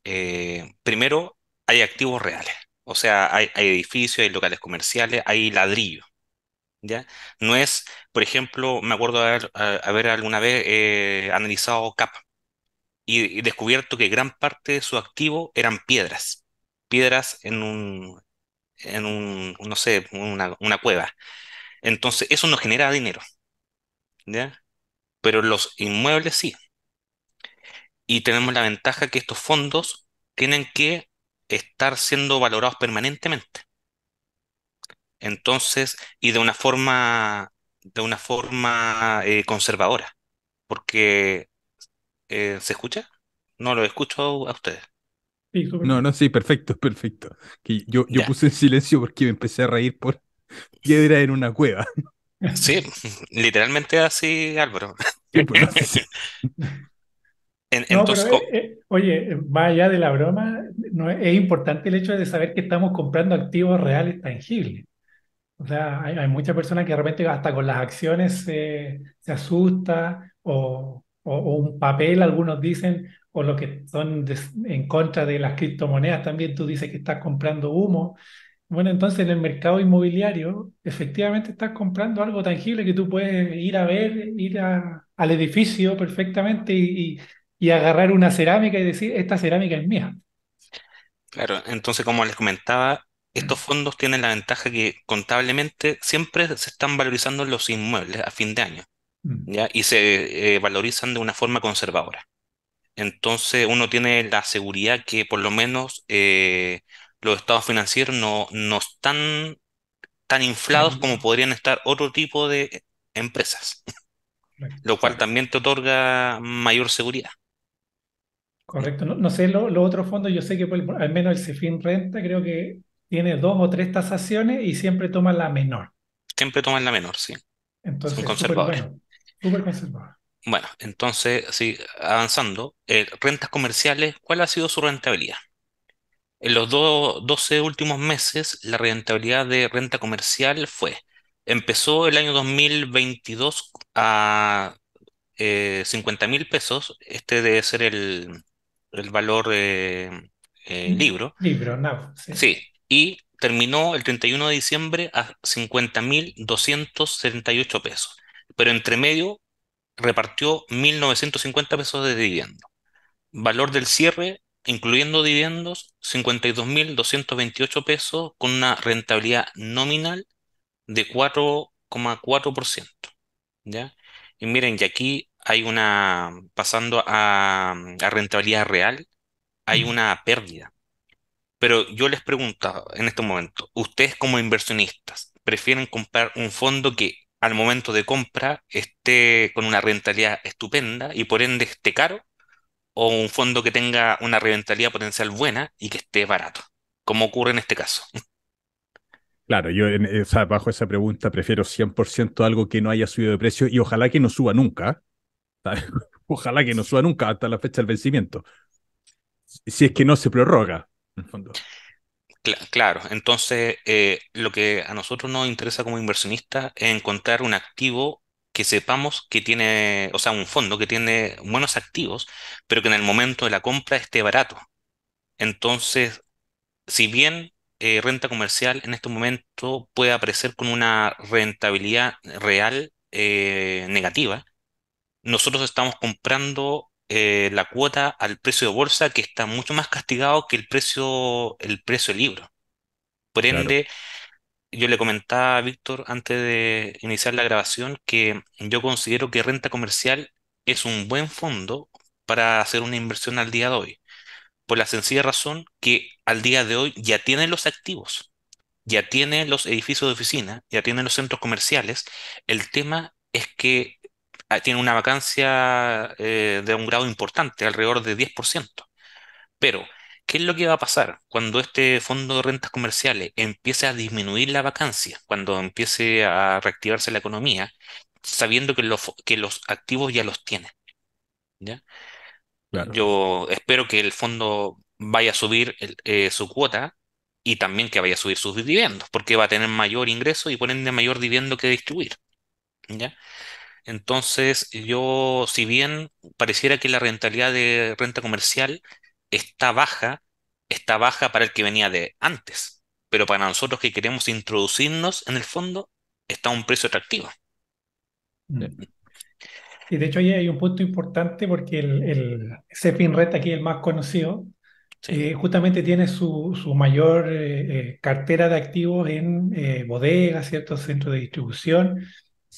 eh, primero, hay activos reales. O sea, hay, hay edificios, hay locales comerciales, hay ladrillos. No es, por ejemplo, me acuerdo haber, haber alguna vez eh, analizado CAP y, descubierto que gran parte de su activo eran piedras, piedras en un, en un no sé, una, cueva. Entonces, eso no genera dinero, Pero los inmuebles sí. Y tenemos la ventaja que estos fondos tienen que estar siendo valorados permanentemente. Entonces, y de una forma, de una forma eh, conservadora, porque eh, ¿se escucha? No lo escucho a ustedes. No, no, sí, perfecto, perfecto. Que yo, yo puse en silencio porque me empecé a reír por piedra en una cueva. Sí, literalmente así, Álvaro. oye, más allá de la broma, no, es importante el hecho de saber que estamos comprando activos reales tangibles. O hay, muchas personas que de repente hasta con las acciones se, asusta o, un papel, algunos dicen, o lo que son en contra de las criptomonedas también, tú dices que estás comprando humo. Bueno, entonces en el mercado inmobiliario efectivamente estás comprando algo tangible que tú puedes ir a ver, ir al edificio perfectamente y agarrar una cerámica y decir, esta cerámica es mía. Claro, entonces como les comentaba, estos fondos tienen la ventaja que contablemente siempre se están valorizando los inmuebles a fin de año, mm. ¿ya? Y se eh, valorizan de una forma conservadora. Entonces uno tiene la seguridad que por lo menos eh, los estados financieros no, no están tan inflados como mm. podrían estar otro tipo de empresas, lo cual también te otorga mayor seguridad. Correcto. No, sé los otros fondos, yo sé que al menos el CIFIN Renta creo que tiene dos o tres tasaciones y siempre toma la menor. Siempre toma la menor, sí. Entonces, Son conservadores. Súper bueno, Bueno, entonces, sí, avanzando, eh, rentas comerciales, ¿cuál ha sido su rentabilidad? En los 12 últimos meses, la rentabilidad de renta comercial fue, empezó el año 2022 a 50 eh, mil pesos, este debe ser el, valor eh, mm, libro. Libro, no. Sí. sí y terminó el 31 de diciembre a 50.278 pesos, pero entre medio repartió 1.950 pesos de dividendo. Valor del cierre, incluyendo dividendos, 52.228 pesos con una rentabilidad nominal de 4,4%. ¿ya? Y miren, y aquí hay una, pasando a rentabilidad real, hay una pérdida pero yo les pregunto en este momento, ustedes como inversionistas, ¿prefieren comprar un fondo que al momento de compra esté con una rentabilidad estupenda y por ende esté caro? ¿O un fondo que tenga una rentabilidad potencial buena y que esté barato? Como ocurre en este caso. Claro, yo bajo esa pregunta prefiero 100% algo que no haya subido de precio y ojalá que no suba nunca. Ojalá que no suba nunca hasta la fecha del vencimiento. Si es que no se prorroga. Claro, entonces eh, lo que a nosotros nos interesa como inversionistas es encontrar un activo que sepamos que tiene, o sea, un fondo que tiene buenos activos, pero que en el momento de la compra esté barato. Entonces, si bien eh, renta comercial en este momento puede aparecer con una rentabilidad real eh, negativa, nosotros estamos comprando eh, la cuota al precio de bolsa que está mucho más castigado que el precio, el precio del libro. Por ende, yo le comentaba a Víctor antes de iniciar la grabación que yo considero que renta comercial es un buen fondo para hacer una inversión al día de hoy. Por la sencilla razón que al día de hoy ya tiene los activos, ya tiene los edificios de oficina, ya tiene los centros comerciales. El tema es que Ah, tiene una vacancia eh, de un grado importante, alrededor de 10%. Pero, ¿qué es lo que va a pasar cuando este fondo de rentas comerciales empiece a disminuir la vacancia, cuando empiece a reactivarse la economía, sabiendo que los, que los activos ya los tiene ¿Ya? Yo espero que el fondo vaya a subir eh, su cuota y también que vaya a subir sus dividendos, porque va a tener mayor ingreso y ponen de mayor dividendo que distribuir. ¿ya? Entonces, yo, si bien pareciera que la rentabilidad de renta comercial está baja, está baja para el que venía de antes, pero para nosotros que queremos introducirnos en el fondo, está un precio atractivo. Y de hecho ahí hay un punto importante porque el, el aquí el más conocido, eh, justamente tiene su, mayor eh, eh, cartera de activos en bodegas, ciertos centros de distribución,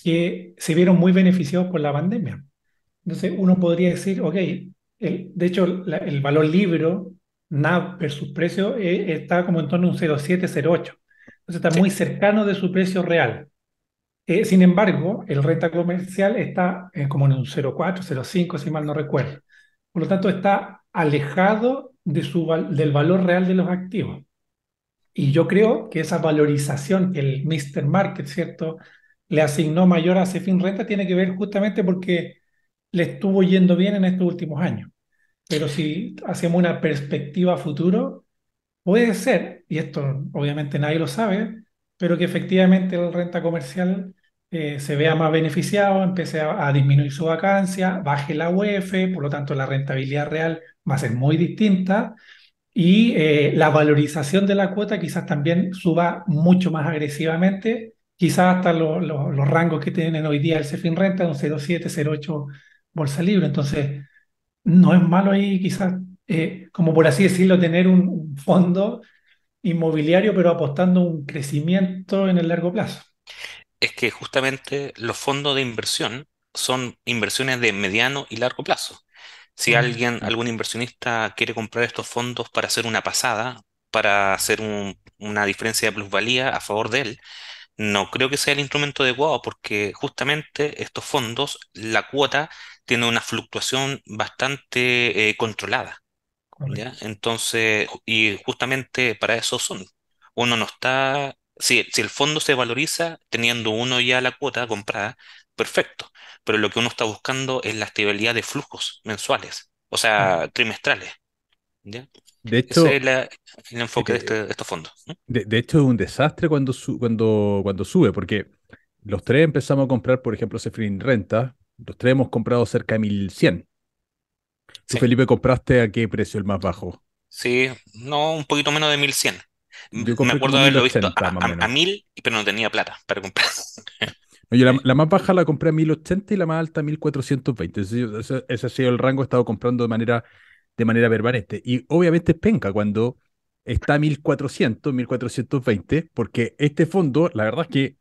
que se vieron muy beneficiados por la pandemia. Entonces uno podría decir, ok, el, de hecho el valor libro, NAV versus precio, eh, está como en torno a un 0.8. Entonces está muy cercano de su precio real. Eh, sin embargo, el renta comercial está eh, como en un 0,4, 0,5, si mal no recuerdo. Por lo tanto, está alejado de su, del valor real de los activos. Y yo creo que esa valorización que el Mr. Market, ¿cierto?, le asignó mayor a fin Renta tiene que ver justamente porque le estuvo yendo bien en estos últimos años. Pero si hacemos una perspectiva futuro, puede ser, y esto obviamente nadie lo sabe, pero que efectivamente la renta comercial eh, se vea más beneficiado, empiece a, disminuir su vacancia, baje la UEF, por lo tanto la rentabilidad real va a ser muy distinta y eh, la valorización de la cuota quizás también suba mucho más agresivamente quizás hasta los rangos que tienen hoy día el CEFIN Renta, un 0,7, 0,8 bolsa libre. Entonces, no es malo ahí quizás, eh, como por así decirlo, tener un, fondo inmobiliario, pero apostando un crecimiento en el largo plazo. Es que justamente los fondos de inversión son inversiones de mediano y largo plazo. Si mm. alguien, algún inversionista quiere comprar estos fondos para hacer una pasada, para hacer una diferencia de plusvalía a favor de él, no creo que sea el instrumento adecuado porque justamente estos fondos, la cuota tiene una fluctuación bastante eh, controlada. Entonces, y justamente para eso son. Uno no está, si, si el fondo se valoriza teniendo uno ya la cuota comprada, perfecto. Pero lo que uno está buscando es la estabilidad de flujos mensuales, o sea, trimestrales. De hecho, Ese es el enfoque este este, de, estos fondos. De, hecho, es un desastre cuando, cuando, cuando sube, porque los tres empezamos a comprar, por ejemplo, Sefrin Renta, los tres hemos comprado cerca de 1100. Tú, Felipe, compraste a qué precio el más bajo? Sí, no, un poquito menos de 1100. Yo me acuerdo haberlo visto a, 1000, pero no tenía plata para comprar. Oye, eh. la, más baja la compré a 1080 y la más alta a 1420. Ese, ese, ha sido el rango, he estado comprando de manera de manera permanente. Y obviamente es penca cuando está a 1400, 1420, porque este fondo, la verdad es que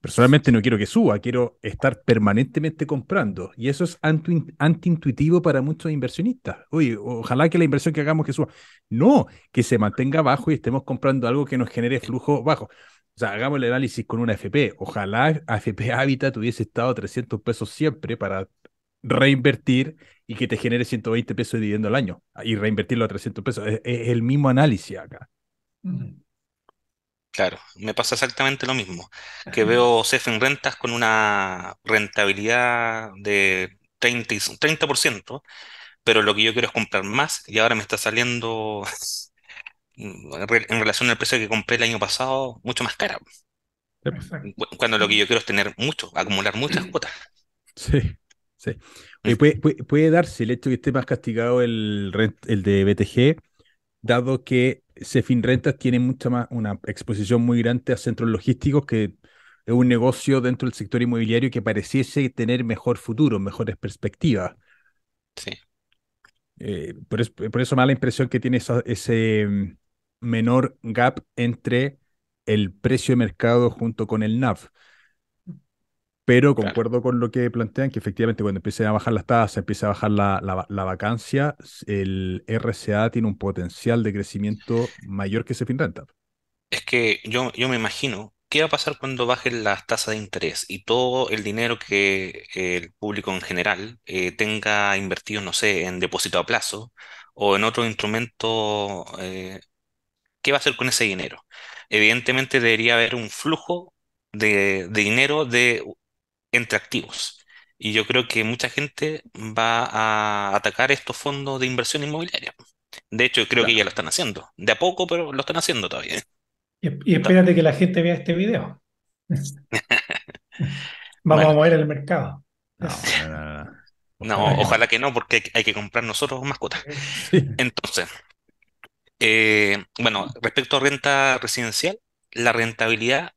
personalmente no quiero que suba, quiero estar permanentemente comprando. Y eso es antiintuitivo para muchos inversionistas. Oye, ojalá que la inversión que hagamos que suba. No, que se mantenga bajo y estemos comprando algo que nos genere flujo bajo. O sea, hagamos el análisis con una FP. Ojalá AFP Habitat hubiese estado 300 pesos siempre para reinvertir y que te genere 120 pesos de dividendo al año y reinvertirlo a 300 pesos. Es, el mismo análisis acá. Claro, me pasa exactamente lo mismo, que veo CEF en rentas con una rentabilidad de 30, pero lo que yo quiero es comprar más y ahora me está saliendo en relación al precio que compré el año pasado mucho más caro Cuando lo que yo quiero es tener mucho, acumular muchas cuotas. Sí puede, darse el hecho que esté más castigado el, el de BTG, dado que Cefin Rentas tiene mucha más, una exposición muy grande a centros logísticos, que es un negocio dentro del sector inmobiliario que pareciese tener mejor futuro, mejores perspectivas. Sí. Eh, por, eso, por me da la impresión que tiene ese mm, menor gap entre el precio de mercado junto con el NAV. Pero concuerdo con lo que plantean, que efectivamente cuando empiecen a bajar las tasas, empieza a bajar la, vacancia, el RCA tiene un potencial de crecimiento mayor que ese FinRenta. Es que yo, yo me imagino, ¿qué va a pasar cuando bajen las tasas de interés y todo el dinero que el público en general eh, tenga invertido, no sé, en depósito a plazo o en otro instrumento? Eh, ¿Qué va a hacer con ese dinero? Evidentemente debería haber un flujo de, de dinero de entre activos. Y yo creo que mucha gente va a atacar estos fondos de inversión inmobiliaria. De hecho, creo que ya lo están haciendo. De a poco, pero lo están haciendo todavía. Y, espérate que la gente vea este video. Vamos a mover el mercado. No, ojalá que no, porque hay que comprar nosotros mascotas. Entonces, eh, bueno, respecto a renta residencial, la rentabilidad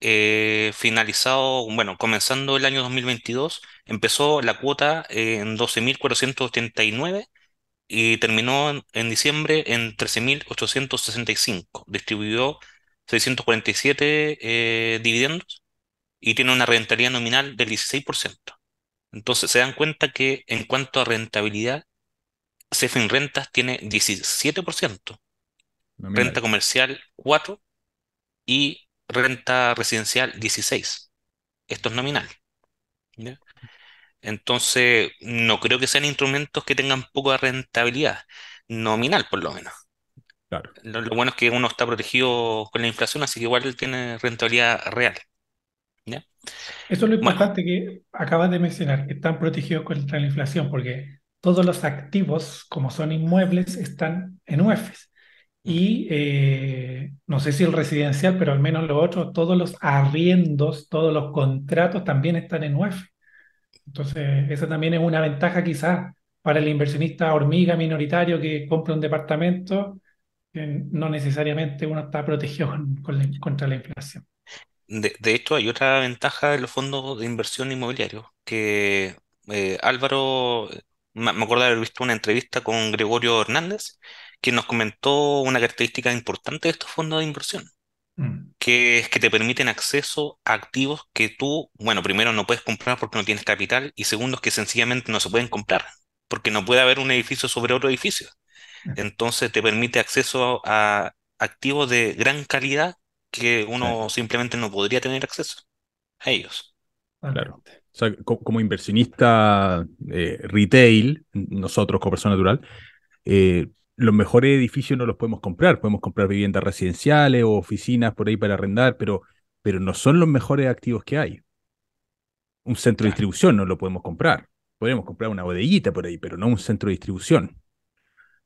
eh, finalizado, bueno, comenzando el año 2022, empezó la cuota eh, en 12.489 y terminó en, en diciembre en 13.865. Distribuyó 647 eh, dividendos y tiene una rentabilidad nominal del 16%. Entonces se dan cuenta que en cuanto a rentabilidad, Cefin Rentas tiene 17%, renta comercial 4% y renta residencial 16. Esto es nominal. Entonces, no creo que sean instrumentos que tengan poca rentabilidad, nominal por lo menos. Lo, bueno es que uno está protegido con la inflación, así que igual tiene rentabilidad real. Eso es lo importante que acabas de mencionar, que están protegidos contra la inflación, porque todos los activos, como son inmuebles, están en UEFs y eh, no sé si el residencial, pero al menos los otros, todos los arriendos, todos los contratos también están en UEF. Entonces, esa también es una ventaja quizás para el inversionista hormiga minoritario que compra un departamento, no necesariamente uno está protegido con contra la inflación. De, de, hecho, hay otra ventaja de los fondos de inversión inmobiliario, que eh, Álvaro, me, me acuerdo haber visto una entrevista con Gregorio Hernández, que nos comentó una característica importante de estos fondos de inversión, mm. que es que te permiten acceso a activos que tú, bueno, primero no puedes comprar porque no tienes capital y segundo que sencillamente no se pueden comprar, porque no puede haber un edificio sobre otro edificio. Entonces te permite acceso a activos de gran calidad que uno simplemente no podría tener acceso a ellos. Claro. O sea, como inversionista eh, retail, nosotros como persona natural, eh, los mejores edificios no los podemos comprar, podemos comprar viviendas residenciales o oficinas por ahí para arrendar, pero, pero no son los mejores activos que hay. Un centro de distribución no lo podemos comprar. Podemos comprar una bodeguita por ahí, pero no un centro de distribución.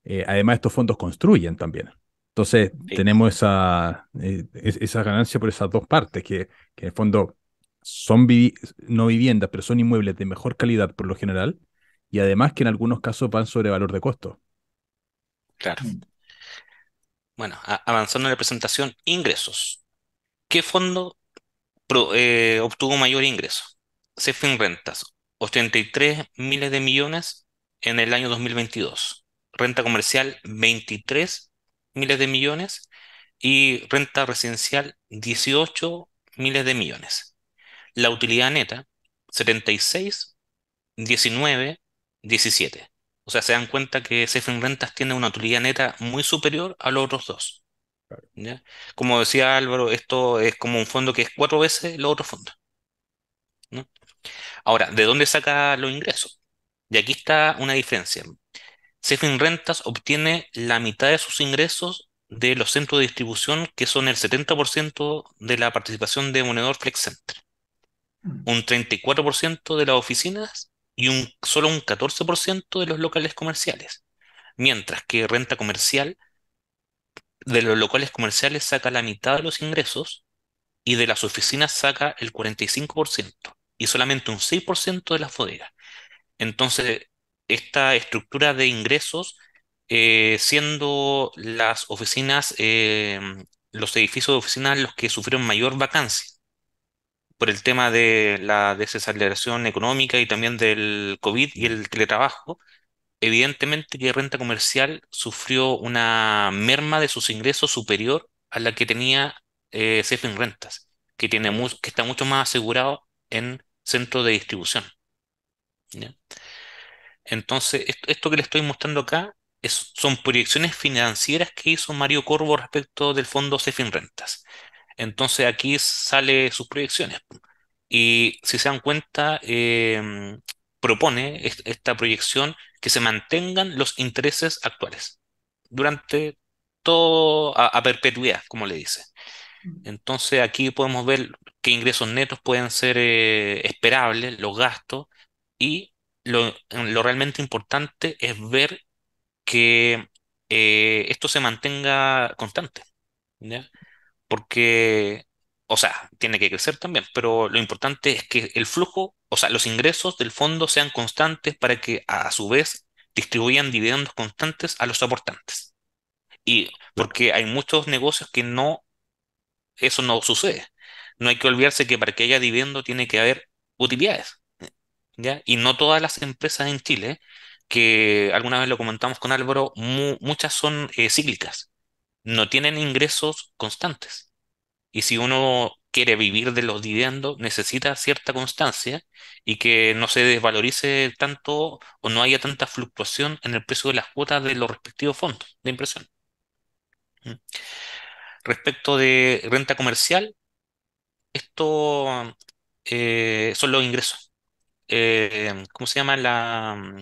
Eh, además, estos fondos construyen también. Entonces, tenemos esa, eh, esa ganancia por esas dos partes, que, en el fondo son no viviendas, pero son inmuebles de mejor calidad por lo general, y además que en algunos casos van sobre valor de costo. Claro. Mm. Bueno, avanzando en la presentación, ingresos. ¿Qué fondo eh, obtuvo mayor ingreso? fin Rentas, 83 miles de millones en el año 2022. Renta comercial, 23 miles de millones. Y renta residencial, 18 miles de millones. La utilidad neta, 76, 19, 17. O sea, se dan cuenta que Safe Rentas tiene una utilidad neta muy superior a los otros dos. Como decía Álvaro, esto es como un fondo que es cuatro veces los otros fondos. Ahora, ¿de dónde saca los ingresos? Y aquí está una diferencia. Safe Rentas obtiene la mitad de sus ingresos de los centros de distribución, que son el 70% de la participación de Monedor Flex Center, mm. un 34% de las oficinas y un, solo un 14% de los locales comerciales. Mientras que renta comercial, de los locales comerciales saca la mitad de los ingresos y de las oficinas saca el 45% y solamente un 6% de las bodegas. Entonces, esta estructura de ingresos, eh, siendo las oficinas, eh, los edificios de oficinas los que sufrieron mayor vacancia, por el tema de la desaceleración económica y también del COVID y el teletrabajo, evidentemente que renta comercial sufrió una merma de sus ingresos superior a la que tenía eh, Cefin Rentas, que, tiene que está mucho más asegurado en centro de distribución. Entonces, esto que le estoy mostrando acá son proyecciones financieras que hizo Mario Corvo respecto del fondo Cefin Rentas. Entonces aquí sale sus proyecciones. Y si se dan cuenta, em, propone esta proyección que se mantengan los intereses actuales durante todo a, perpetuidad, como le dice. Entonces aquí podemos ver qué ingresos netos pueden ser eh, esperables, los gastos, y lo, realmente importante es ver que eh, esto se mantenga constante porque, o sea, tiene que crecer también, pero lo importante es que el flujo, o sea, los ingresos del fondo sean constantes para que a su vez distribuyan dividendos constantes a los aportantes. Y porque hay muchos negocios que no, eso no sucede. No hay que olvidarse que para que haya dividendo tiene que haber utilidades. ¿ya? Y no todas las empresas en Chile, que alguna vez lo comentamos con Álvaro, muchas son eh, cíclicas no tienen ingresos constantes. Y si uno quiere vivir de los dividendos, necesita cierta constancia y que no se desvalorice tanto o no haya tanta fluctuación en el precio de las cuotas de los respectivos fondos de impresión. ¿Mm? Respecto de renta comercial, esto eh, son los ingresos. Eh, ¿Cómo se llama la, mm,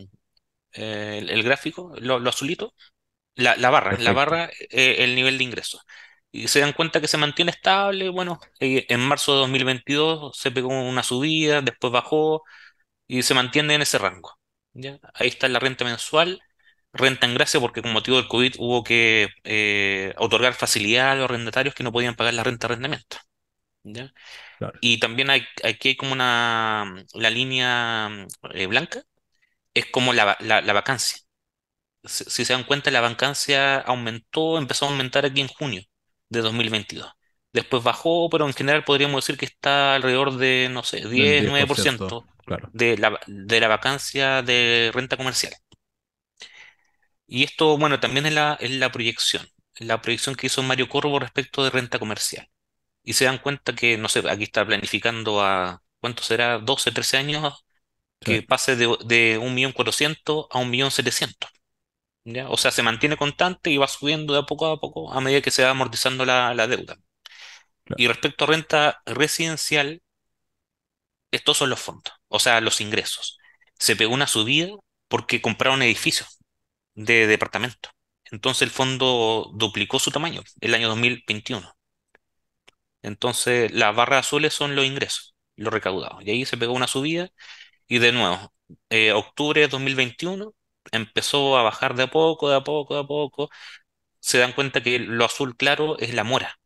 eh, el, gráfico? lo azulito la, barra, la barra, eh, el nivel de ingresos. Y se dan cuenta que se mantiene estable. Bueno, eh, en marzo de 2022 se pegó una subida, después bajó y se mantiene en ese rango. ¿ya? Ahí está la renta mensual, renta en gracia, porque con motivo del COVID hubo que eh, otorgar facilidad a los arrendatarios que no podían pagar la renta de arrendamiento. Y también hay, aquí hay como una la línea blanca, es como la vacancia si, se dan cuenta, la vacancia aumentó, empezó a aumentar aquí en junio de 2022. Después bajó, pero en general podríamos decir que está alrededor de, no sé, 10, 9% de, la, de la vacancia de renta comercial. Y esto, bueno, también es la, la proyección, la proyección que hizo Mario Corvo respecto de renta comercial. Y se dan cuenta que, no sé, aquí está planificando a, ¿cuánto será? 12, 13 años, que pase de, de 1.400.000 a 1.700.000. O sea, se mantiene constante y va subiendo de a poco a poco a medida que se va amortizando la, deuda. Y respecto a renta residencial, estos son los fondos, o sea, los ingresos. Se pegó una subida porque compraron edificios de departamento. Entonces el fondo duplicó su tamaño el año 2021. Entonces las barras azules son los ingresos, los recaudados. Y ahí se pegó una subida. Y de nuevo, eh, octubre de 2021 empezó a bajar de a poco, de a poco, de a poco, se dan cuenta que lo azul claro es la mora,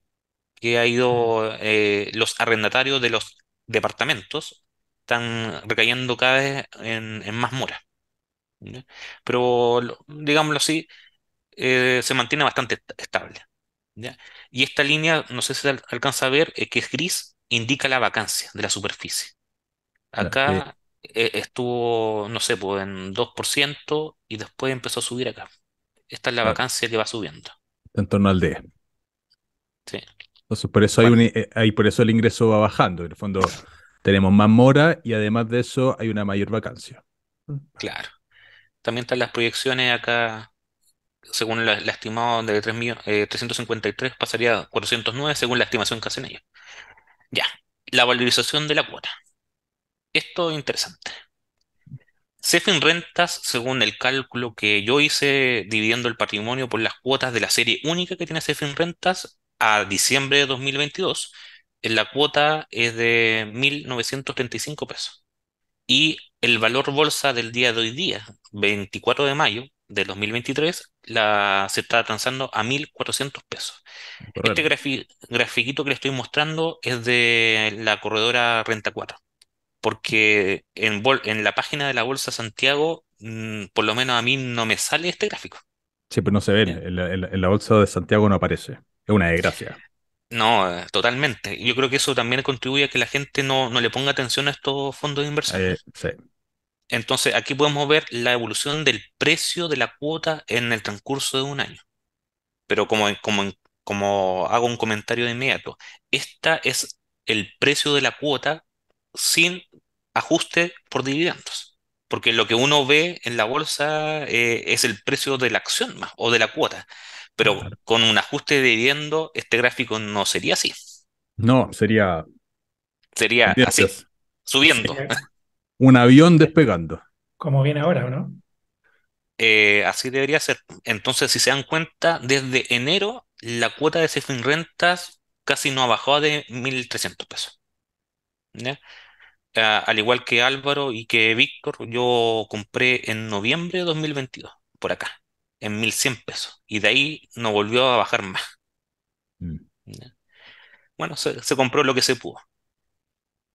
que ha ido mm. eh, los arrendatarios de los departamentos están recayendo cada vez en, más mora. Pero, digámoslo así, eh, se mantiene bastante estable. Y esta línea, no sé si alcanza a ver, eh, que es gris, indica la vacancia de la superficie. Acá eh, estuvo, no sé, pues, en 2% y después empezó a subir acá. Esta es la vacancia que va subiendo. En torno al 10. Sí. Entonces, por eso, hay hay, eh, por eso el ingreso va bajando. En el fondo, tenemos más mora y además de eso hay una mayor vacancia. Claro. También están las proyecciones acá, según la, estimada de 3, 353, eh, pasaría a 409, según la estimación que hacen ellos. Ya, la valorización de la cuota. Esto es interesante. CEFIN rentas, según el cálculo que yo hice dividiendo el patrimonio por las cuotas de la serie única que tiene CEFIN rentas a diciembre de 2022, la cuota es de 1.935 pesos. Y el valor bolsa del día de hoy día, 24 de mayo de 2023, la, se está transando a 1.400 pesos. Este grafiquito que le estoy mostrando es de la corredora Renta 4 porque en, la página de la Bolsa Santiago, mm, por lo menos a mí no me sale este gráfico. Sí, pero no se ve, eh. en la, Bolsa de Santiago no aparece. Es una desgracia. No, eh, totalmente. Yo creo que eso también contribuye a que la gente no, no le ponga atención a estos fondos de inversión. Eh, Entonces, aquí podemos ver la evolución del precio de la cuota en el transcurso de un año. Pero como, como, como hago un comentario de inmediato, esta es el precio de la cuota sin ajuste por dividendos. Porque lo que uno ve en la bolsa eh, es el precio de la acción más o de la cuota. Pero con un ajuste de dividendo, este gráfico no sería así. No, sería. Sería así, subiendo. un avión despegando. Como viene ahora, ¿no? Eh, así debería ser. Entonces, si se dan cuenta, desde enero la cuota de fin Rentas casi no ha bajado de 1.300 pesos. ¿Ya? Ah, al igual que Álvaro y que Víctor, yo compré en noviembre de 2022, por acá, en 1100 pesos. Y de ahí no volvió a bajar más. Mm. Bueno, se, compró lo que se pudo.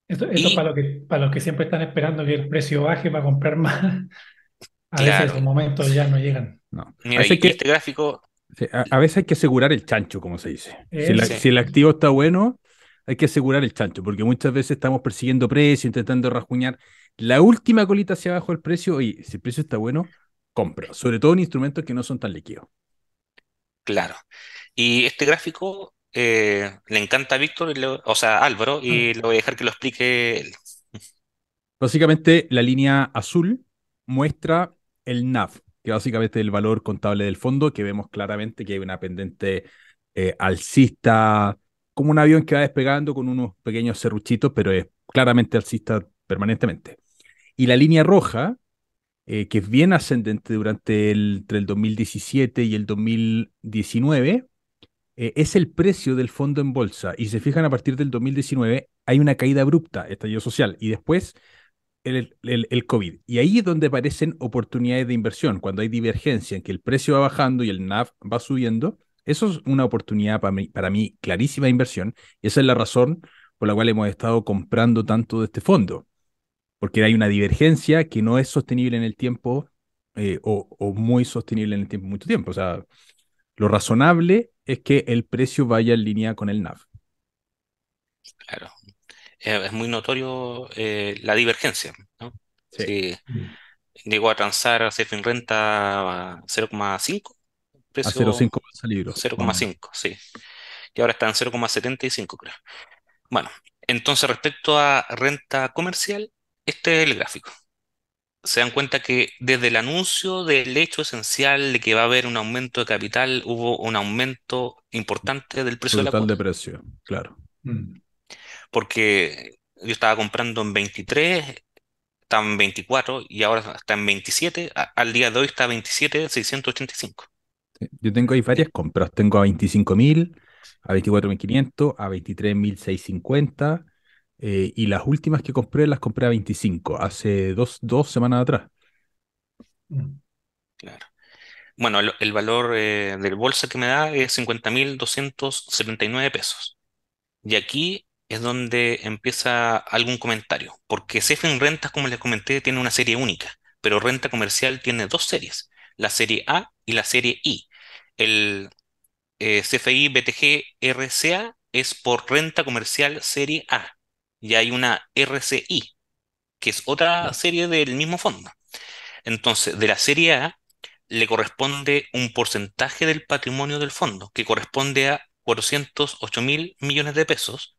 Esto, es para, los que, siempre están esperando que el precio baje para comprar más. A veces los momentos ya no llegan. gráfico a, veces hay que asegurar el chancho, como se dice. si, eh, el activo está bueno, hay que asegurar el chancho, porque muchas veces estamos persiguiendo precio, intentando rasguñar la última colita hacia abajo del precio. y si el precio está bueno, compro. sobre todo en instrumentos que no son tan líquidos. Claro. Y este gráfico eh, le encanta a Víctor, o sea, Álvaro, y mm. lo voy a dejar que lo explique él. Básicamente, la línea azul muestra el NAV, que básicamente es el valor contable del fondo, que vemos claramente que hay una pendiente eh, alcista como un avión que va despegando con unos pequeños cerruchitos, pero es claramente alcista permanentemente. Y la línea roja, eh, que es bien ascendente durante el, entre el 2017 y el 2019, eh, es el precio del fondo en bolsa. Y se fijan, a partir del 2019 hay una caída abrupta, estallido social, y después el, el, COVID. Y ahí es donde aparecen oportunidades de inversión, cuando hay divergencia en que el precio va bajando y el NAV va subiendo, eso es una oportunidad para mí, para mí clarísima inversión. Y esa es la razón por la cual hemos estado comprando tanto de este fondo. Porque hay una divergencia que no es sostenible en el tiempo eh, o, muy sostenible en el tiempo, mucho tiempo. O sea, lo razonable es que el precio vaya en línea con el NAV. Claro. Eh, es muy notorio eh, la divergencia, mm. llegó a transar a Renta 0,5, a 0,5 libro. 0,5, sí. Y ahora está en 0,75, creo. Bueno, entonces respecto a renta comercial, este es el gráfico. Se dan cuenta que desde el anuncio del hecho esencial de que va a haber un aumento de capital, hubo un aumento importante del precio de la cuota. precio, claro. Mm. Porque yo estaba comprando en 23, está en 24 y ahora está en 27. Al día de hoy está 27, 685. Yo tengo ahí varias compras. Tengo a 25.000, a 24.500, a 23.650 eh, y las últimas que compré las compré a 25, hace dos, dos semanas atrás. Mm, claro. Bueno, el, valor eh, del bolsa que me da es 50.279 pesos. Y aquí es donde empieza algún comentario, porque en Rentas, como les comenté, tiene una serie única, pero Renta Comercial tiene dos series, la serie A y la serie I. El eh, CFI BTG RCA es por renta comercial serie A. Y hay una RCI, que es otra serie del mismo fondo. Entonces, de la serie A le corresponde un porcentaje del patrimonio del fondo, que corresponde a 408 mil millones de pesos,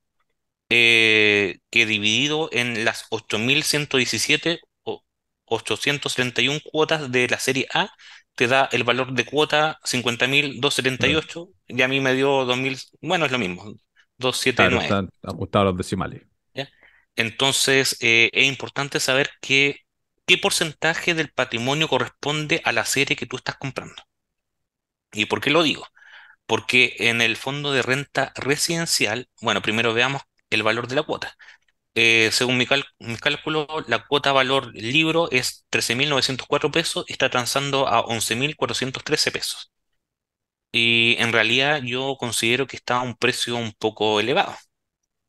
eh, que dividido en las 8.117 o 831 cuotas de la serie A, te da el valor de cuota 50.278 y a mí me dio 2.000, bueno, es lo mismo, 279. Claro, están ajustados los decimales. Entonces, eh, es importante saber qué, qué porcentaje del patrimonio corresponde a la serie que tú estás comprando. ¿Y por qué lo digo? Porque en el fondo de renta residencial, bueno, primero veamos el valor de la cuota. Eh, según mi, cálculo, la cuota valor libro es 13.904 pesos y está transando a 11.413 pesos. Y en realidad yo considero que está a un precio un poco elevado,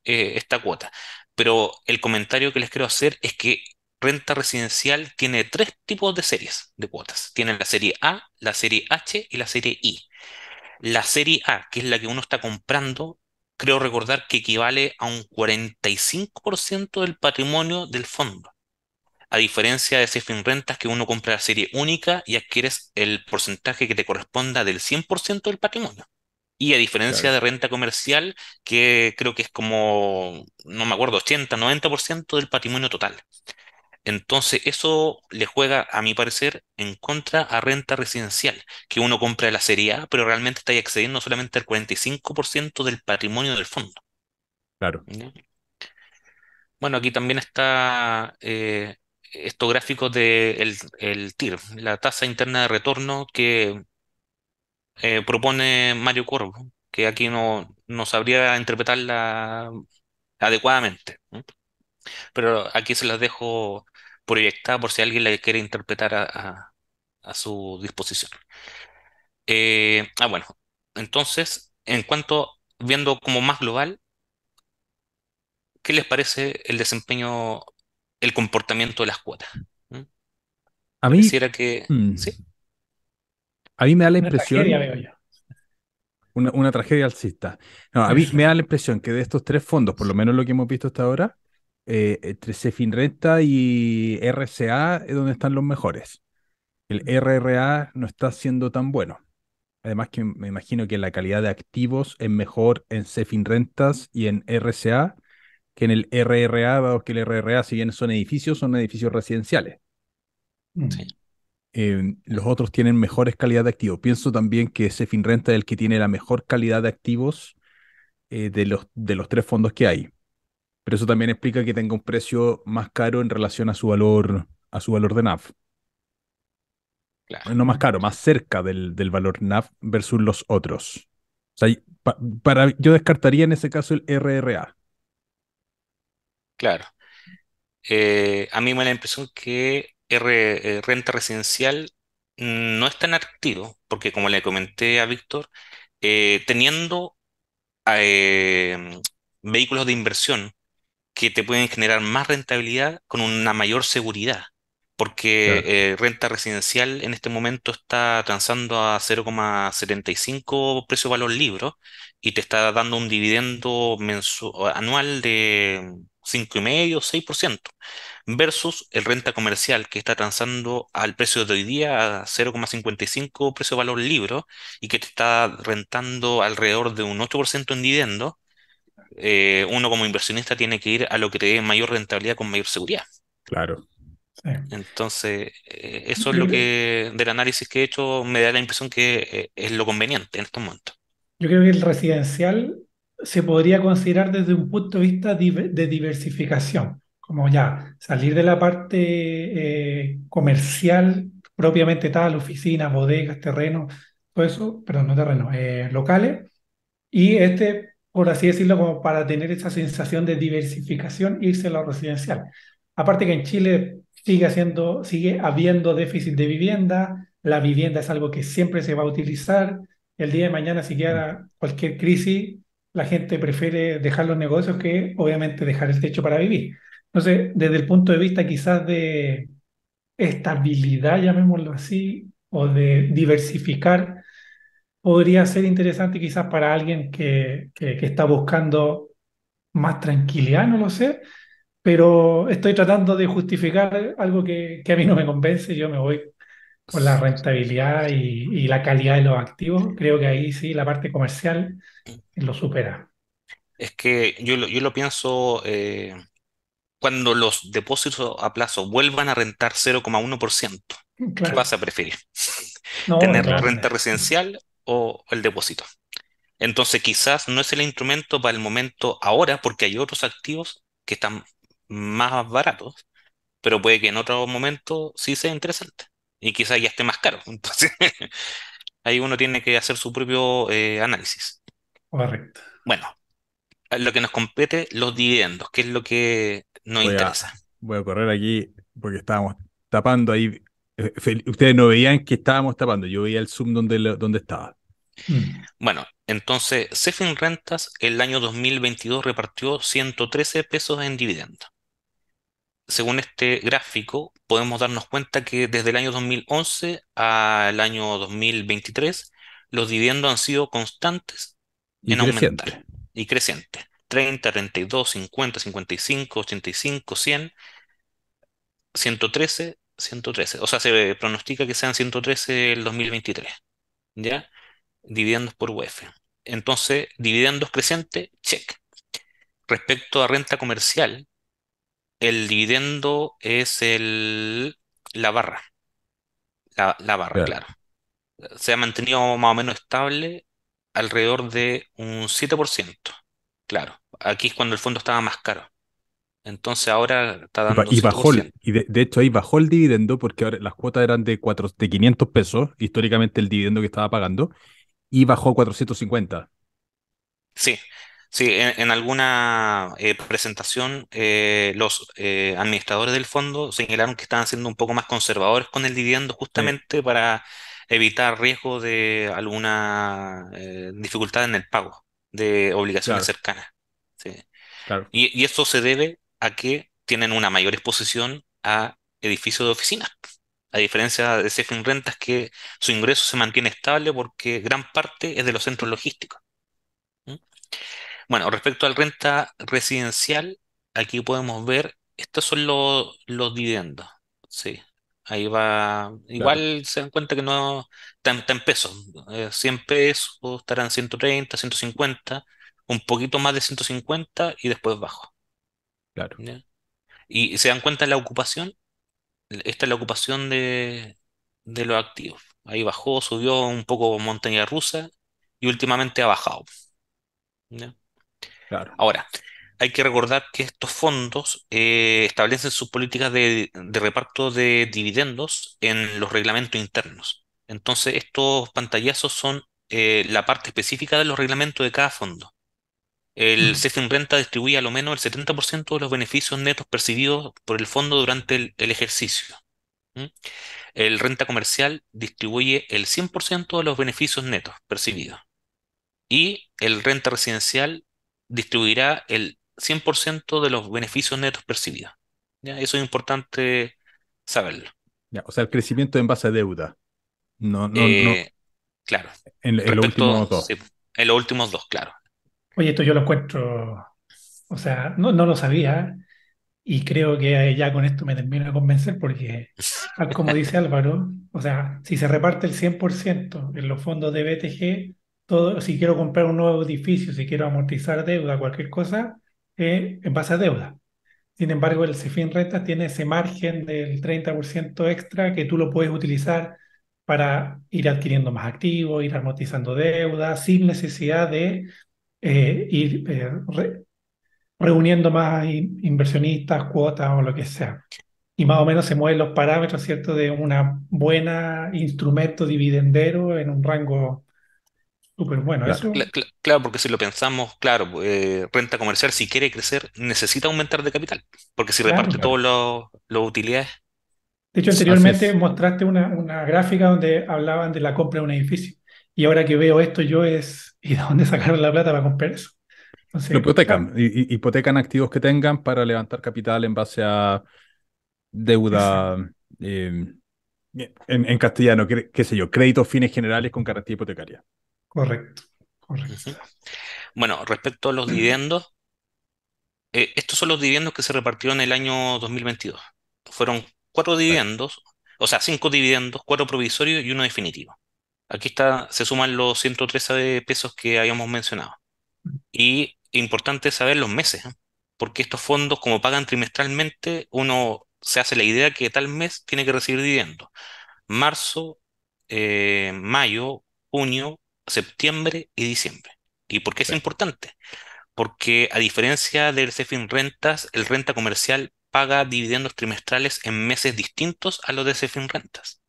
eh, esta cuota. Pero el comentario que les quiero hacer es que renta residencial tiene tres tipos de series de cuotas. Tiene la serie A, la serie H y la serie I. La serie A, que es la que uno está comprando, creo recordar que equivale a un 45% del patrimonio del fondo. A diferencia de fin Rentas, que uno compra la serie única y adquieres el porcentaje que te corresponda del 100% del patrimonio. Y a diferencia de renta comercial, que creo que es como, no me acuerdo, 80, 90% del patrimonio total. Entonces, eso le juega, a mi parecer, en contra a renta residencial, que uno compra la serie A, pero realmente está ahí accediendo solamente al 45% del patrimonio del fondo. Claro. Bueno, aquí también está eh, estos gráficos del de el TIR, la tasa interna de retorno que eh, propone Mario Corvo, que aquí no, no sabría interpretarla adecuadamente. Pero aquí se las dejo proyectada por si alguien la quiere interpretar a, su disposición. Eh, ah, bueno, entonces, en cuanto, viendo como más global, ¿qué les parece el desempeño, el comportamiento de las cuotas? ¿Mm? A mí... que... Mm. A mí me da la impresión... Una, tragedia alcista. a mí me da la impresión que de estos tres fondos, por lo menos lo que hemos visto hasta ahora, entre eh, eh, entre renta y RCA es donde están los mejores. El mm. RRA no está siendo tan bueno. Además que me imagino que la calidad de activos es mejor en rentas y en RCA que en el RRA, dado que el RRA, si bien son edificios, son edificios residenciales. Mm. Em, los otros tienen mejores calidad de activos. Pienso también que Renta es el que tiene la mejor calidad de activos eh, de, los, de los tres fondos que hay. Pero eso también explica que tenga un precio más caro en relación a su valor, a su valor de NAV. No más caro, más cerca del, valor NAV versus los otros. O sea, para, yo descartaría en ese caso el RRA. Claro. Eh, a mí me da la impresión que eh, renta residencial no es tan activo, porque como le comenté a Víctor, eh, teniendo vehículos de inversión que te pueden generar más rentabilidad con una mayor seguridad, porque eh, renta residencial en este momento está transando a 0,75 precio valor libro y te está dando un dividendo anual de 5,5 6%, versus el renta comercial que está transando al precio de hoy día a 0,55 precio valor libro y que te está rentando alrededor de un 8% en dividendo eh, uno como inversionista tiene que ir a lo que te dé mayor rentabilidad con mayor seguridad. Claro. Entonces, eh, eso es lo que del análisis que he hecho me da la impresión que eh, es lo conveniente en estos momentos. Yo creo que el residencial se podría considerar desde un punto de vista de diversificación, como ya salir de la parte comercial propiamente tal, oficinas, bodegas, terrenos, todo eso, perdón, no terrenos, locales, y este por así decirlo, como para tener esa sensación de diversificación, irse a lo residencial. Aparte que en Chile sigue, siendo sigue habiendo déficit de vivienda, la vivienda es algo que siempre se va a utilizar, el día de mañana si queda cualquier crisis, la gente prefiere dejar los negocios que obviamente dejar el techo para vivir. Entonces, desde el punto de vista quizás de estabilidad, llamémoslo así, o de diversificar podría ser interesante quizás para alguien que, está buscando más tranquilidad, no lo sé, pero estoy tratando de justificar algo que, a mí no me convence, yo me voy con la rentabilidad y, la calidad de los activos, creo que ahí sí la parte comercial lo supera. Es que yo lo, yo lo pienso, eh, cuando los depósitos a plazo vuelvan a rentar 0,1%, ¿qué vas a preferir? ¿Tener renta residencial o el depósito. Entonces quizás no es el instrumento para el momento ahora porque hay otros activos que están más baratos, pero puede que en otro momento sí sea interesante y quizás ya esté más caro. Entonces ahí uno tiene que hacer su propio eh, análisis. Correcto. Bueno, lo que nos compete, los dividendos, que es lo que nos interesa. voy a correr aquí porque estábamos tapando ahí eh, ustedes no veían que estábamos tapando, yo veía el Zoom donde, donde estaba. Mm. Bueno, entonces Cefin Rentas el año 2022 repartió 113 pesos en dividendos. Según este gráfico, podemos darnos cuenta que desde el año 2011 al año 2023 los dividendos han sido constantes en aumentar y crecientes. 30, 32, 50, 55, 85, 100, 113 113. O sea, se pronostica que sean 113 el 2023. ¿Ya? Dividendos por UF. E Entonces, dividendos creciente, check. Respecto a renta comercial, el dividendo es el, la barra. La, barra, claro. Se ha mantenido más o menos estable alrededor de un 7%. Claro, aquí es cuando el fondo estaba más caro. Entonces ahora está dando. Y, bajó, de, hecho ahí bajó el dividendo porque ahora las cuotas eran de, 500 pesos, históricamente el dividendo que estaba pagando, y bajó a 450. Sí, sí, en, alguna eh, presentación eh, los eh, administradores del fondo señalaron que estaban siendo un poco más conservadores con el dividendo justamente para evitar riesgo de alguna dificultad en el pago de obligaciones cercanas. Sí. Claro. Y, y, eso se debe a que tienen una mayor exposición a edificios de oficinas. A diferencia de Sefin Rentas, que su ingreso se mantiene estable porque gran parte es de los centros logísticos. ¿Mm? Bueno, respecto al renta residencial, aquí podemos ver, estos son los, los dividendos. Sí, ahí va. Igual se dan cuenta que no está, en pesos. 100 eh, pesos, estarán 130, 150, un poquito más de 150 y después bajo. ¿Y se dan cuenta la ocupación? Esta es la ocupación de, de los activos. Ahí bajó, subió un poco montaña rusa y últimamente ha bajado. Ahora, hay que recordar que estos fondos eh, establecen sus políticas de, de, reparto de dividendos en los reglamentos internos. Entonces, estos pantallazos son eh, la parte específica de los reglamentos de cada fondo el en mm. Renta distribuye a lo menos el 70% de los beneficios netos percibidos por el fondo durante el, ejercicio. El renta comercial distribuye el 100% de los beneficios netos percibidos. Y el renta residencial distribuirá el 100% de los beneficios netos percibidos. ¿Ya? Eso es importante saberlo. Ya, o sea, el crecimiento en base a deuda. No, no, no. Eh, claro. En, los últimos dos. en los últimos dos, claro. Oye, esto yo lo encuentro, o sea, no, no lo sabía y creo que ya con esto me termino de convencer porque, como dice Álvaro, o sea, si se reparte el 100% en los fondos de BTG, todo, si quiero comprar un nuevo edificio, si quiero amortizar deuda, cualquier cosa, eh, en base a deuda. Sin embargo, el CIFIN RETA tiene ese margen del 30% extra que tú lo puedes utilizar para ir adquiriendo más activos, ir amortizando deuda, sin necesidad de eh, ir eh, reuniendo más inversionistas, cuotas o lo que sea. Y más o menos se mueven los parámetros, ¿cierto?, de una buena instrumento dividendero en un rango súper bueno. Claro, porque si lo pensamos, claro, eh, renta comercial, si quiere crecer, necesita aumentar de capital, porque si reparte todos los utilidades. De hecho, anteriormente mostraste una, una gráfica donde hablaban de la compra de un edificio. Y ahora que veo esto, yo es, ¿y de dónde sacaron la plata para comprar eso? hipotecan, hipotecan activos que tengan para levantar capital en base a deuda, eh, en, castellano, qué, sé yo, créditos fines generales con garantía hipotecaria. Correcto, correcto. Bueno, respecto a los dividendos, eh, estos son los dividendos que se repartieron en el año 2022. Fueron cuatro dividendos, o sea, cinco dividendos, cuatro provisorios y uno definitivo. Aquí está, se suman los 113 pesos que habíamos mencionado. Y importante saber los meses, ¿eh? porque estos fondos, como pagan trimestralmente, uno se hace la idea que tal mes tiene que recibir dividendos. Marzo, eh, mayo, junio, septiembre y diciembre. ¿Y por qué es importante? Porque a diferencia del CEFIN Rentas, el renta comercial paga dividendos trimestrales en meses distintos a los de CEFIN Rentas.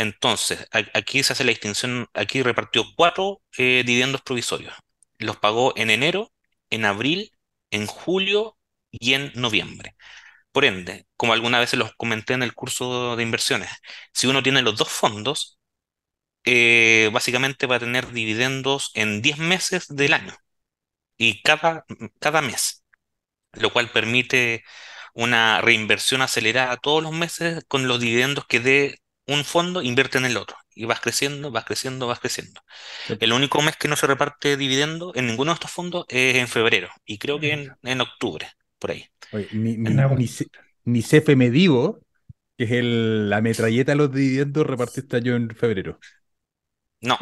Entonces, aquí se hace la distinción, aquí repartió cuatro eh, dividendos provisorios. Los pagó en enero, en abril, en julio y en noviembre. Por ende, como alguna vez se los comenté en el curso de inversiones, si uno tiene los dos fondos, eh, básicamente va a tener dividendos en 10 meses del año y cada, cada mes, lo cual permite una reinversión acelerada todos los meses con los dividendos que dé un fondo invierte en el otro y vas creciendo, vas creciendo, vas creciendo. El único mes que no se reparte dividendo en ninguno de estos fondos es en febrero y creo que en, mm. octubre, por ahí. Oye, ni, ni, ni, Medivo, que es el, la metralleta de los dividendos, reparte yo este en febrero. No,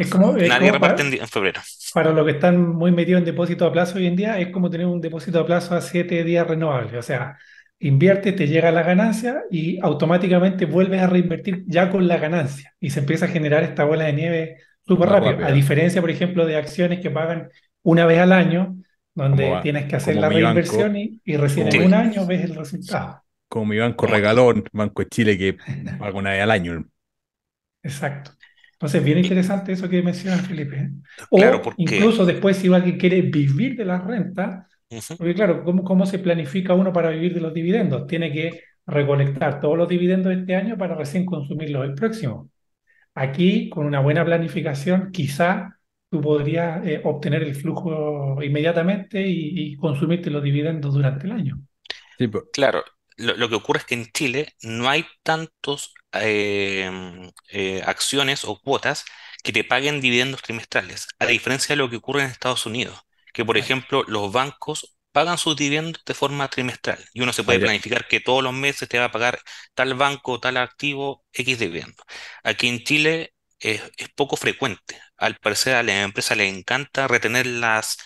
nadie reparte en, febrero. Para los que están muy metidos en depósito a plazo hoy en día, es como tener un depósito a plazo a siete días renovable. O sea, Invierte, te llega la ganancia y automáticamente vuelves a reinvertir ya con la ganancia y se empieza a generar esta bola de nieve súper rápido. A diferencia, por ejemplo, de acciones que pagan una vez al año, donde tienes que hacer la reinversión y, recién en un año ves el resultado. Como mi banco regalón, Banco de Chile, que paga una vez al año. Exacto. Entonces, bien interesante eso que mencionas, Felipe. O incluso después, si alguien quiere vivir de la renta, porque claro, ¿cómo, se planifica uno para vivir de los dividendos? Tiene que recolectar todos los dividendos este año para recién consumirlos el próximo. Aquí, con una buena planificación, quizá tú podrías eh, obtener el flujo inmediatamente y, consumirte los dividendos durante el año. Claro, lo, que ocurre es que en Chile no hay tantos em, eh, acciones o cuotas que te paguen dividendos trimestrales, a diferencia de lo que ocurre en Estados Unidos que, por ejemplo, los bancos pagan sus dividendos de forma trimestral y uno se puede planificar que todos los meses te va a pagar tal banco, tal activo, X dividendo. Aquí en Chile es, poco frecuente. Al parecer a la empresa le encanta retener las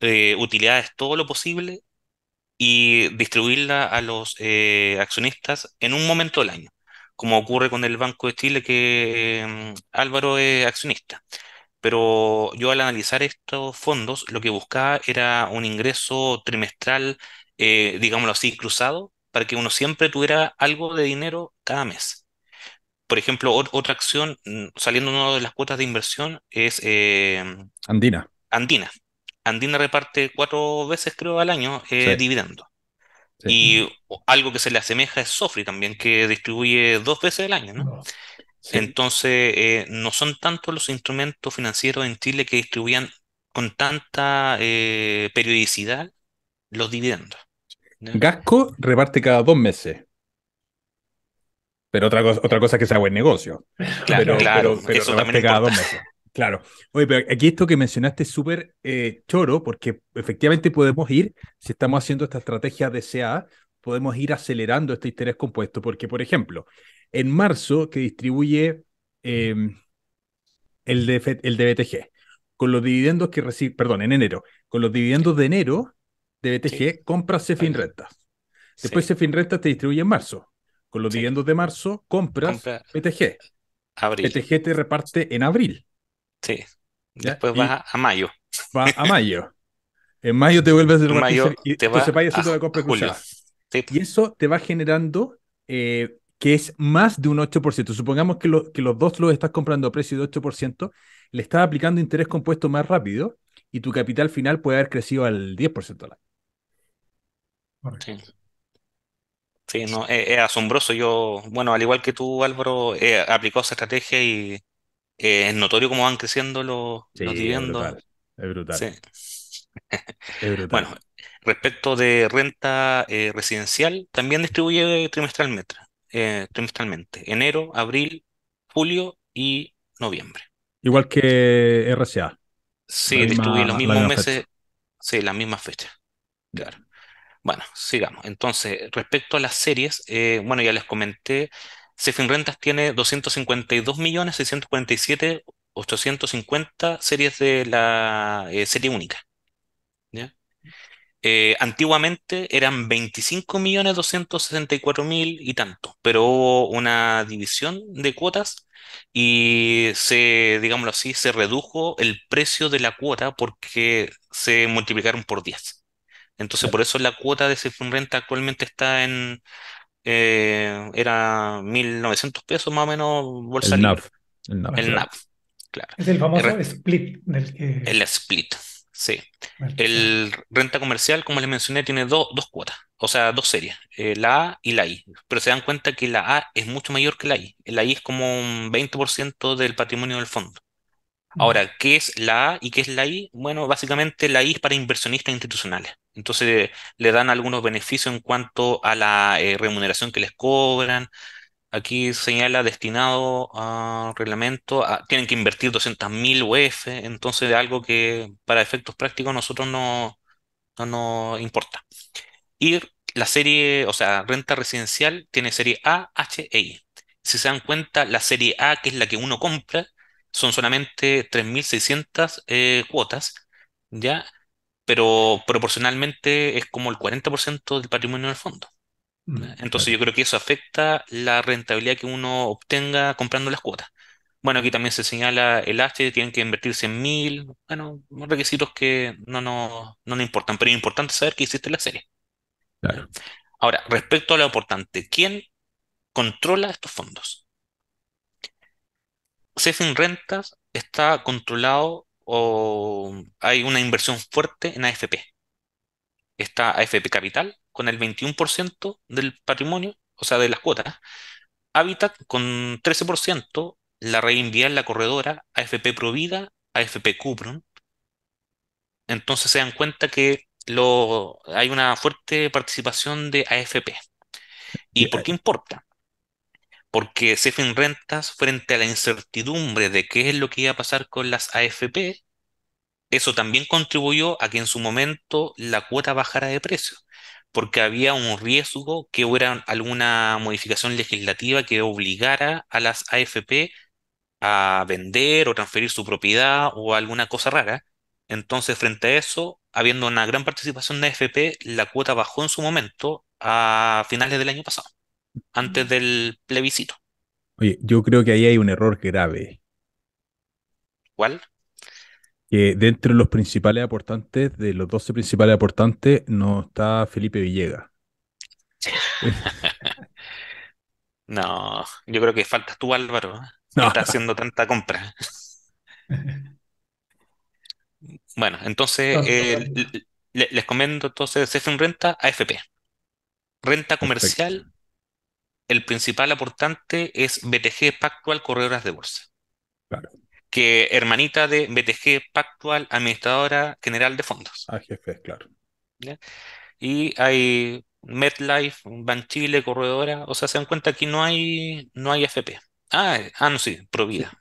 eh, utilidades todo lo posible y distribuirla a los eh, accionistas en un momento del año, como ocurre con el Banco de Chile que em, Álvaro es accionista pero yo al analizar estos fondos lo que buscaba era un ingreso trimestral, eh, digámoslo así, cruzado, para que uno siempre tuviera algo de dinero cada mes. Por ejemplo, otra acción, mm, saliendo de las cuotas de inversión, es... Em, Andina. Andina. Andina reparte cuatro veces, creo, al año eh, dividendo. Y algo que se le asemeja es Sofri también, que distribuye dos veces al año, ¿no? Entonces, eh, no son tantos los instrumentos financieros en Chile que distribuían con tanta eh, periodicidad los dividendos. Gasco reparte cada dos meses. Pero otra cosa, otra cosa es que sea buen negocio. Claro, claro. Pero, eso reparte cada dos meses. Claro. Oye, pero aquí esto que mencionaste es súper eh, choro, porque efectivamente podemos ir, si estamos haciendo esta estrategia DCA, podemos ir acelerando este interés compuesto, porque, por ejemplo, en marzo que distribuye em, el, de, el Con los dividendos que recibe, perdón, en enero. Con los dividendos de enero de BTG, sí. compra renta. Después sí. te distribuye en marzo. Con los dividendos de marzo, compras BTG. BTG te reparte en abril. Sí. Después vas a mayo. Va a mayo. En mayo te vuelves En mayo y te vas a compra Y eso te va generando eh, que es más de un 8%, supongamos que, que los dos los estás comprando a precio de 8%, le estás aplicando interés compuesto más rápido y tu capital final puede haber crecido al 10% al año. Sí. no, eh, es, asombroso. Yo, bueno, al igual que tú, Álvaro, eh, aplicó esa estrategia y eh, es notorio cómo van creciendo los, dividendos. Es brutal. Bueno, respecto de renta residencial, también distribuye trimestralmente eh, trimestralmente. Enero, abril, julio y noviembre. Igual que RCA. Sí, distribuye los mismos meses. Sí, la misma fecha Claro. Bueno, sigamos. Entonces, respecto a las series, eh, bueno, ya les comenté, Sefin Rentas tiene 252.647.850 series de la eh, serie única. Eh, antiguamente eran 25 millones 264 mil y tanto, pero hubo una división de cuotas y se, digámoslo así, se redujo el precio de la cuota porque se multiplicaron por 10. Entonces, por eso la cuota de Renta actualmente está en, eh, era 1.900 pesos más o menos bolsa el El NAV. claro. Es el famoso split. El split, Sí. El renta comercial, como les mencioné, tiene dos cuotas, o sea, dos series, eh, la A y la I. Pero se dan cuenta que la A es mucho mayor que la I. La I es como un 20% del patrimonio del fondo. Mm. Ahora, ¿qué es la A y qué es la I? Bueno, básicamente la I es para inversionistas institucionales. Entonces le dan algunos beneficios en cuanto a la eh, remuneración que les cobran, Aquí señala destinado a reglamento, tienen que invertir 200.000 UF, e entonces de algo que para efectos prácticos nosotros no, nos importa. Y la serie, o sea, renta residencial tiene serie A, H e I. Si se dan cuenta, la serie A, que es la que uno compra, son solamente 3.600 eh, cuotas, ¿ya? Pero proporcionalmente es como el 40% del patrimonio del fondo. Mm, Entonces yo creo que eso afecta la rentabilidad que uno obtenga comprando las cuotas. Bueno, aquí mm. también se señala el H, tienen que invertirse en mil, bueno, requisitos que no nos no, importan, pero es importante saber que existe la serie. Ahora, respecto a lo importante, ¿quién controla estos fondos? CEFIN Rentas está controlado o hay una inversión fuerte en AFP. Está AFP Capital, con el 21% del patrimonio, o sea, de las cuotas. Habitat con 13%, la en la Corredora, AFP Provida, AFP Cupron. Entonces se dan cuenta que hay una fuerte participación de AFP. ¿Y por qué importa? Porque CEFIN Rentas, frente a la incertidumbre de qué es lo que iba a pasar con las AFP, eso también contribuyó a que en su momento la cuota bajara de precio porque había un riesgo que hubiera alguna modificación legislativa que obligara a las AFP a vender o transferir su propiedad o alguna cosa rara. Entonces, frente a eso, habiendo una gran participación de AFP, la cuota bajó en su momento a finales del año pasado, antes mm. del plebiscito. Oye, yo creo que ahí hay un error grave. ¿Cuál? que dentro de los principales aportantes, de los 12 principales aportantes, no está Felipe Villegas. no, yo creo que faltas tú, Álvaro. ¿eh? No. Que está haciendo tanta compra. bueno, entonces eh, les comento entonces CFM Renta, AFP. Renta comercial, el principal aportante es BTG Pactual Corredoras de Bolsa. Claro que hermanita de BTG Pactual, administradora general de fondos. Ah, jefe claro. Y hay MetLife, Banchile, Corredora, o sea, se dan cuenta que no hay, no hay FP. Ah, ah no, sí, Provida,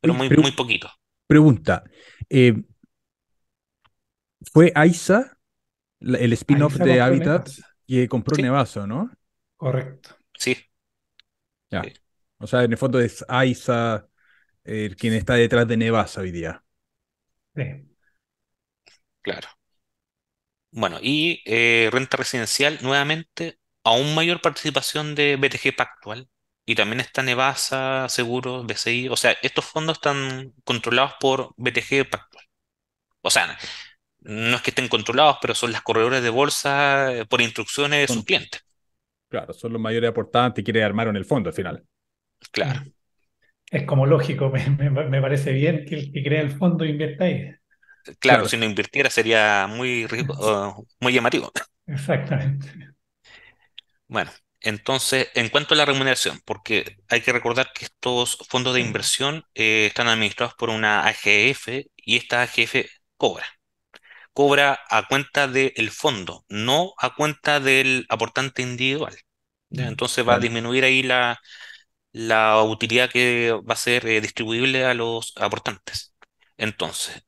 pero muy, muy poquito. Pregunta, eh, ¿fue AISA el spin-off de Habitat que compró Nevaso, no? Correcto. Sí. Ya. O sea, en el fondo es AISA Quién quien está detrás de Nevasa hoy día. Claro. Bueno, y eh, renta residencial, nuevamente, aún mayor participación de BTG Pactual. Y también está Nevasa, Seguros, BCI. O sea, estos fondos están controlados por BTG Pactual. O sea, no es que estén controlados, pero son las corredores de bolsa eh, por instrucciones de sus clientes. Claro, son los mayores aportantes que armar armaron el fondo al final. Claro. Mm es como lógico, me, parece bien que el que crea el fondo invierta ahí. Claro, si no invirtiera sería muy, ah, muy llamativo. Exactamente. Bueno, entonces, en cuanto a la remuneración, porque hay que recordar que estos fondos de inversión eh, están administrados por una AGF y esta AGF cobra. Cobra a cuenta del fondo, no a cuenta del aportante individual. Mm, entonces va a disminuir ahí la, la utilidad que va a ser eh, distribuible a los aportantes. Entonces,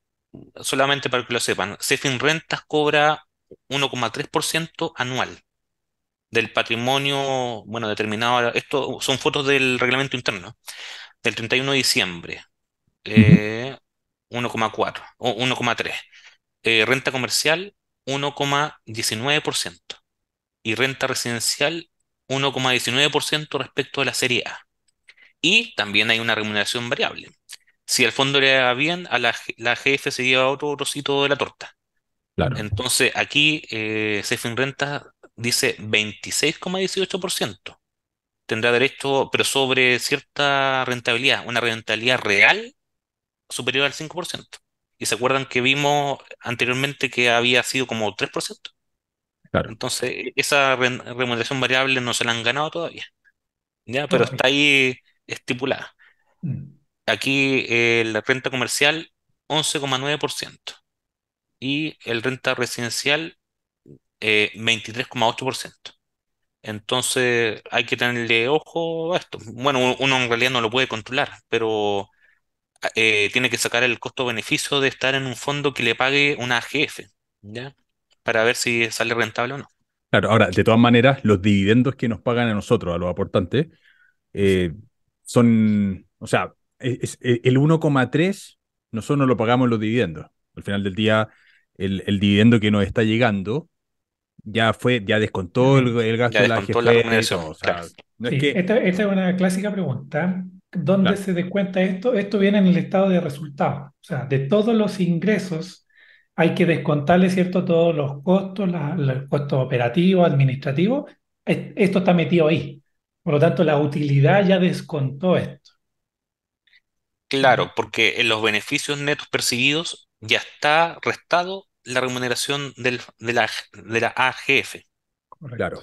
solamente para que lo sepan, Cefin Rentas cobra 1,3% anual del patrimonio, bueno, determinado, esto son fotos del reglamento interno, del 31 de diciembre, 1,4 eh, o 1,3. Eh, renta comercial, 1,19%. Y renta residencial, 1,19% respecto a la serie A. Y también hay una remuneración variable. Si al fondo le da bien, a la, GF se lleva otro trocito de la torta. Claro. Entonces aquí eh, Renta dice 26,18%. Tendrá derecho, pero sobre cierta rentabilidad, una rentabilidad real superior al 5%. Y se acuerdan que vimos anteriormente que había sido como 3%. Claro. Entonces, esa remuneración variable no se la han ganado todavía. Ya, pero está ahí estipulada. Mm. Aquí eh, la renta comercial 11,9% y el renta residencial 23,8%. Eh, Entonces hay que tenerle ojo a esto. Bueno, uno en realidad no lo puede controlar, pero eh, tiene que sacar el costo-beneficio de estar en un fondo que le pague una AGF, ¿ya? Para ver si sale rentable o no. Claro, ahora, de todas maneras, los dividendos que nos pagan a nosotros, a los aportantes, eh, son, o sea, e-, e-, el 1,3 nosotros no lo pagamos los dividendos. Al final del día, el, dividendo que nos está llegando ya fue, ya descontó el, gasto de la, gestión. E, esta, es una clásica pregunta. ¿Dónde se descuenta esto? Esto viene en el estado de resultados. O sea, de todos los ingresos hay que descontarle, ¿cierto? Todos los costos, los costos operativos, administrativos. Esto está metido ahí. Por lo tanto, la utilidad ya descontó esto. Claro, porque en los beneficios netos percibidos ya está restado la remuneración de, la, de la AGF. Claro.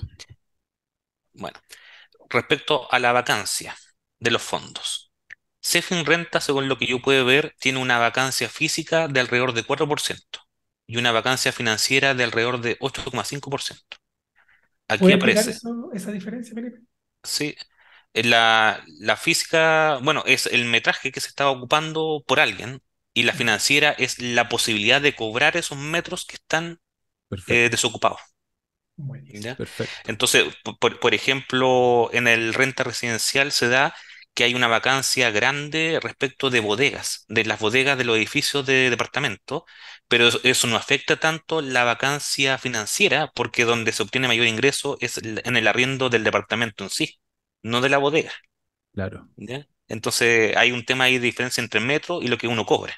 Bueno, respecto a la vacancia de los fondos. Cefin Renta, según lo que yo puedo ver, tiene una vacancia física de alrededor de 4% y una vacancia financiera de alrededor de 8,5%. Aquí aparece. esa diferencia, Felipe? Sí, eh, la, la física, bueno, es el metraje que se estaba ocupando por alguien y la financiera es la posibilidad de cobrar esos metros que están eh, desocupados. Entonces, por, por, ejemplo, en el renta residencial se da que hay una vacancia grande respecto de bodegas, de las bodegas de los edificios de departamento, pero eso no afecta tanto la vacancia financiera porque donde se obtiene mayor ingreso es en el arriendo del departamento en sí, no de la bodega. Claro. Entonces hay un tema ahí de diferencia entre el metro y lo que uno cobra.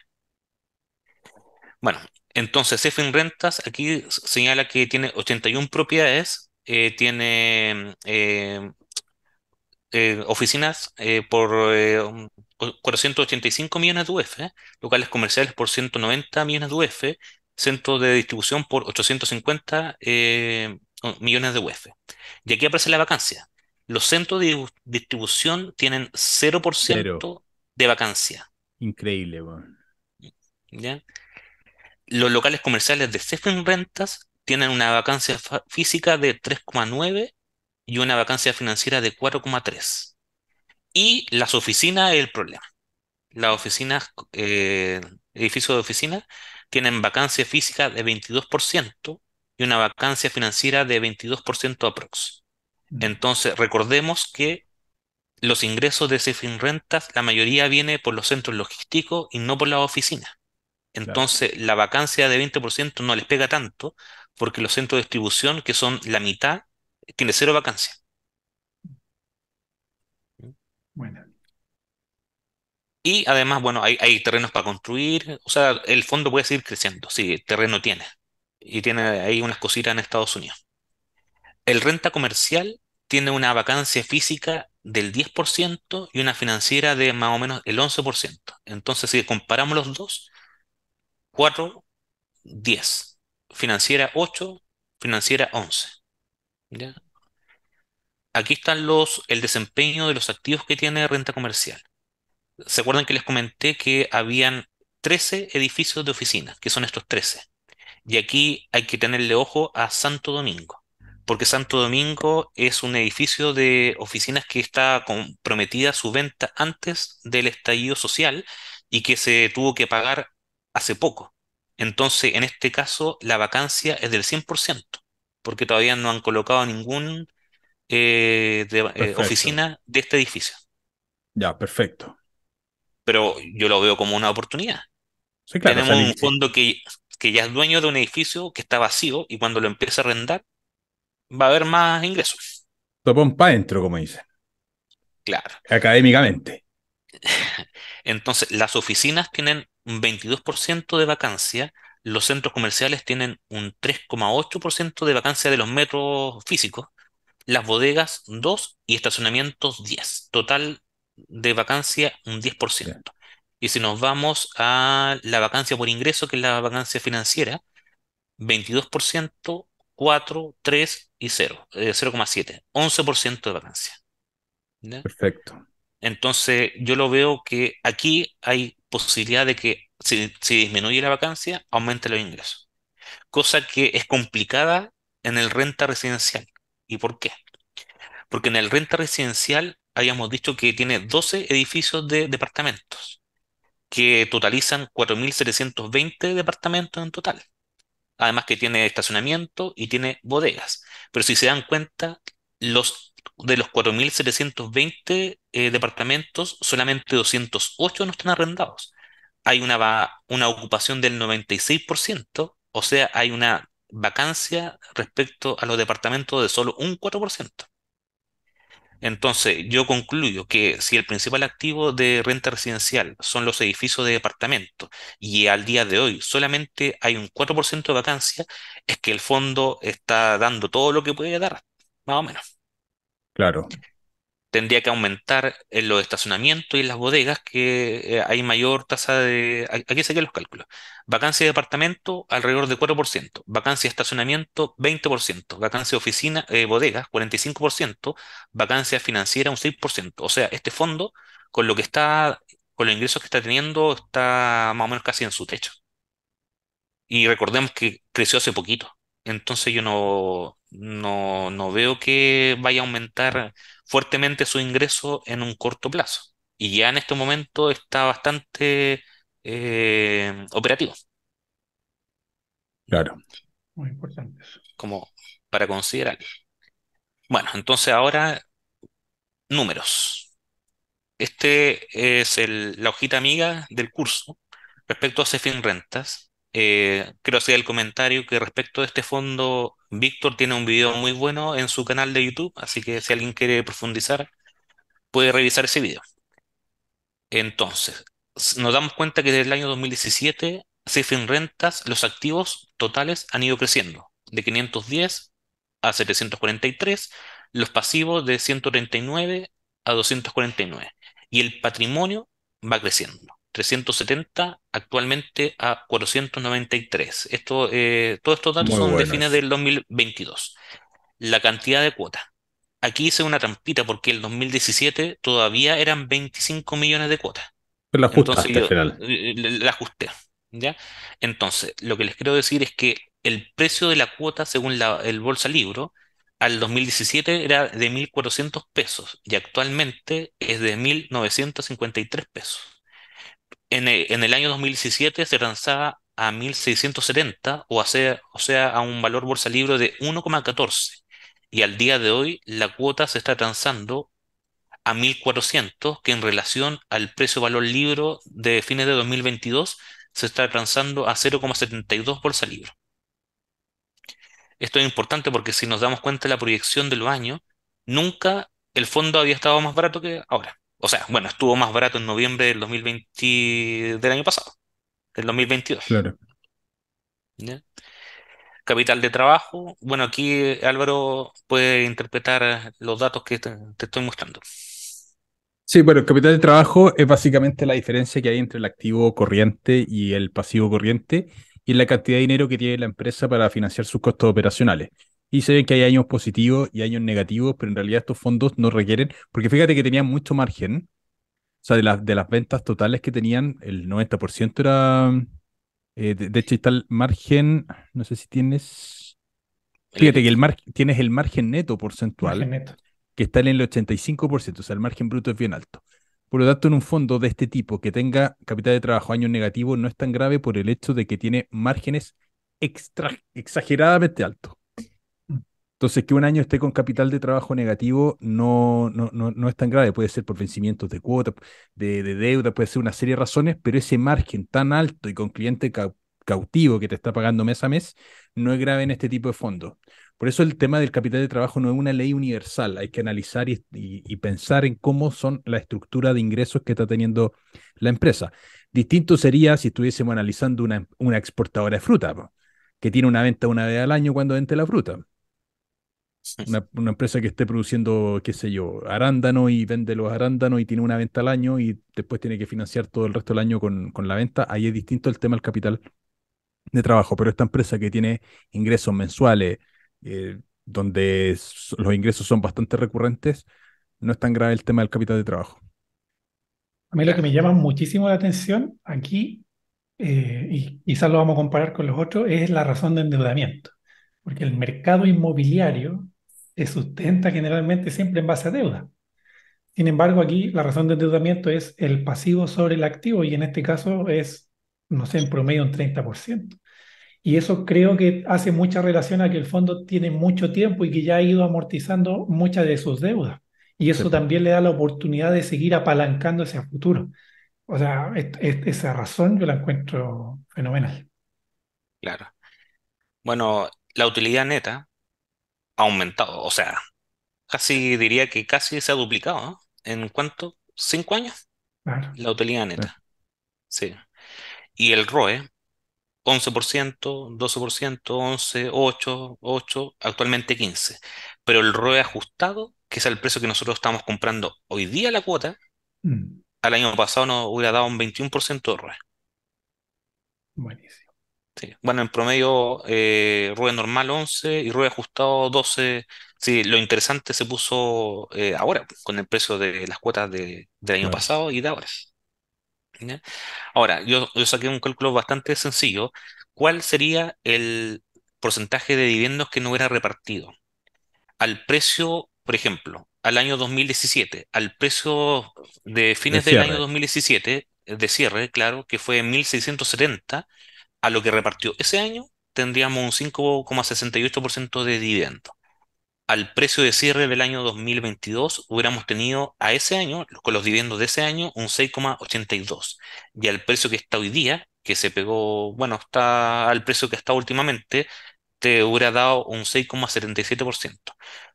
Bueno, entonces en Rentas aquí señala que tiene 81 propiedades, eh, tiene eh, eh, oficinas por 485 millones de UF, locales comerciales por 190 millones de UF, centros de distribución por 850 eh, millones de UF. Y aquí aparece la vacancia. Los centros de distribución tienen 0% de vacancia. Increíble, Los locales comerciales de CEFIN Rentas tienen una vacancia física de 3,9 y una vacancia financiera de 4,3 y las oficinas es el problema. Las oficinas, eh, edificios de oficinas, tienen vacancia física de 22% y una vacancia financiera de 22% aprox. Mm. Entonces, recordemos que los ingresos de ese rentas, la mayoría viene por los centros logísticos y no por las oficinas. Entonces, la vacancia de 20% no les pega tanto porque los centros de distribución, que son la mitad, tienen cero vacancia. Y además, bueno, hay, hay terrenos para construir, o sea, el fondo puede seguir creciendo, sí, terreno tiene. Y tiene ahí unas cositas en Estados Unidos. El renta comercial tiene una vacancia física del 10% y una financiera de más o menos el 11%. Entonces, si comparamos los dos, 4, 10. Financiera 8, financiera 11. ¿Ya? aquí están los, el desempeño de los activos que tiene renta comercial. ¿Se acuerdan que les comenté que habían 13 edificios de oficinas, que son estos 13? Y aquí hay que tenerle ojo a Santo Domingo, porque Santo Domingo es un edificio de oficinas que está comprometida su venta antes del estallido social y que se tuvo que pagar hace poco. Entonces, en este caso, la vacancia es del 100%, porque todavía no han colocado ningún eh, de, eh, oficina de este edificio. Ya, perfecto. Pero yo lo veo como una oportunidad. Tenemos un fondo que, que ya es dueño de un edificio que está vacío y cuando lo empiece a arrendar va a haber más ingresos. pon para adentro, como dicen. Claro. Académicamente. Entonces, las oficinas tienen un 22% de vacancia, los centros comerciales tienen un 3,8% de vacancia de los metros físicos las bodegas 2 y estacionamientos 10. Total de vacancia un 10%. Y si nos vamos a la vacancia por ingreso, que es la vacancia financiera, 22%, 4, 3 y 0, 0,7, 11% de vacancia. Perfecto. Entonces yo lo veo que aquí hay posibilidad de que si, disminuye la vacancia, aumente los ingresos. Cosa que es complicada en el renta residencial ¿Y por qué? Porque en el renta residencial habíamos dicho que tiene 12 edificios de departamentos, que totalizan 4.720 departamentos en total. Además que tiene estacionamiento y tiene bodegas. Pero si se dan cuenta, los, de los 4.720 eh, departamentos, solamente 208 no están arrendados. Hay una, una ocupación del 96%, o sea, hay una vacancia respecto a los departamentos de solo un 4%. Entonces, yo concluyo que si el principal activo de renta residencial son los edificios de departamento y al día de hoy solamente hay un 4% de vacancia, es que el fondo está dando todo lo que puede dar, más o menos. Claro tendría que aumentar en eh, los estacionamientos y en las bodegas, que eh, hay mayor tasa de... Aquí se los cálculos. Vacancia de departamento alrededor de 4%, vacancia de estacionamiento 20%, vacancia de oficina, eh, bodegas 45%, vacancia financiera un 6%. O sea, este fondo con lo que está, con los ingresos que está teniendo, está más o menos casi en su techo. Y recordemos que creció hace poquito. Entonces yo no, no, no veo que vaya a aumentar fuertemente su ingreso en un corto plazo. Y ya en este momento está bastante eh, operativo. Claro. Muy importante Como para considerar. Bueno, entonces ahora números. Este es la hojita amiga del curso respecto a CEFIN Rentas. Eh, creo quiero hacer el comentario que respecto de este fondo, Víctor tiene un video muy bueno en su canal de YouTube, así que si alguien quiere profundizar, puede revisar ese video. Entonces, nos damos cuenta que desde el año 2017, en rentas, los activos totales han ido creciendo, de 510 a 743, los pasivos de 139 a 249, y el patrimonio va creciendo. 370 actualmente a 493. Esto, eh, todos estos datos son de fines del 2022. La cantidad de cuota. Aquí hice una trampita porque el 2017 todavía eran 25 millones de cuotas. Pero la Entonces, eh, ajusté. ¿ya? Entonces, lo que les quiero decir es que el precio de la cuota según la, el Bolsa Libro al 2017 era de 1.400 pesos y actualmente es de 1.953 pesos en el, año 2017 se lanzaba a 1.670, o, o sea, a un valor bolsa libro de 1,14. Y al día de hoy la cuota se está transando a 1.400, que en relación al precio valor libro de fines de 2022 se está transando a 0,72 bolsa libro. Esto es importante porque si nos damos cuenta de la proyección del año, nunca el fondo había estado más barato que ahora. O sea, bueno, estuvo más barato en noviembre del del año pasado, del 2022. Claro. Capital de trabajo. Bueno, aquí Álvaro puede interpretar los datos que te, te estoy mostrando. Sí, bueno, el capital de trabajo es básicamente la diferencia que hay entre el activo corriente y el pasivo corriente y la cantidad de dinero que tiene la empresa para financiar sus costos operacionales y se ven que hay años positivos y años negativos, pero en realidad estos fondos no requieren, porque fíjate que tenían mucho margen, o sea, de, las de las ventas totales que tenían, el 90% era, eh, de, hecho está el margen, no sé si tienes, fíjate que el mar, tienes el margen neto porcentual, que está en el 85%, o sea, el margen bruto es bien alto. Por lo tanto, en un fondo de este tipo que tenga capital de trabajo años negativos no es tan grave por el hecho de que tiene márgenes exageradamente altos. Entonces, que un año esté con capital de trabajo negativo no, no, no, es tan grave. Puede ser por vencimientos de cuota de, de, deuda, puede ser una serie de razones, pero ese margen tan alto y con cliente cautivo que te está pagando mes a mes no es grave en este tipo de fondos. Por eso el tema del capital de trabajo no es una ley universal. Hay que analizar y, pensar en cómo son la estructura de ingresos que está teniendo la empresa. Distinto sería si estuviésemos analizando una, una exportadora de fruta, que tiene una venta una vez al año cuando vende la fruta una, empresa que esté produciendo, qué sé yo, arándanos y vende los arándanos y tiene una venta al año y después tiene que financiar todo el resto del año con, la venta, ahí es distinto el tema del capital de trabajo. Pero esta empresa que tiene ingresos mensuales, eh, donde los ingresos son bastante recurrentes, no es tan grave el tema del capital de trabajo. A mí lo que me llama muchísimo la atención aquí, eh, y quizás lo vamos a comparar con los otros, es la razón de endeudamiento. Porque el mercado inmobiliario se sustenta generalmente siempre en base a deuda. Sin embargo, aquí la razón de endeudamiento es el pasivo sobre el activo y en este caso es, no sé, en promedio un 30%. Y eso creo que hace mucha relación a que el fondo tiene mucho tiempo y que ya ha ido amortizando muchas de sus deudas. Y eso también le da la oportunidad de seguir apalancándose a futuro. O sea, esa razón yo la encuentro fenomenal. Claro. Bueno, la utilidad neta, aumentado, o sea, casi diría que casi se ha duplicado, ¿En cuánto? ¿Cinco años? La utilidad neta. Sí. Y el ROE, 11%, 12%, 11, 8, 8, actualmente 15. Pero el ROE ajustado, que es el precio que nosotros estamos comprando hoy día la cuota, mm. al año pasado nos hubiera dado un 21% de ROE. Buenísimo. Bueno, en promedio eh, normal 11 y Rubén ajustado 12. Sí, lo interesante se puso eh, ahora pues, con el precio de las cuotas del año pasado y de ahora. Ahora, yo, saqué un cálculo bastante sencillo. ¿Cuál sería el porcentaje de dividendos que no hubiera repartido? Al precio, por ejemplo, al año 2017, al precio de fines del año 2017, de cierre, claro, que fue 1.670, a lo que repartió ese año, tendríamos un 5,68% de dividendo. Al precio de cierre del año 2022 hubiéramos tenido a ese año, con los dividendos de ese año, un 6,82. Y al precio que está hoy día, que se pegó, bueno, está al precio que está últimamente, te hubiera dado un 6,77%.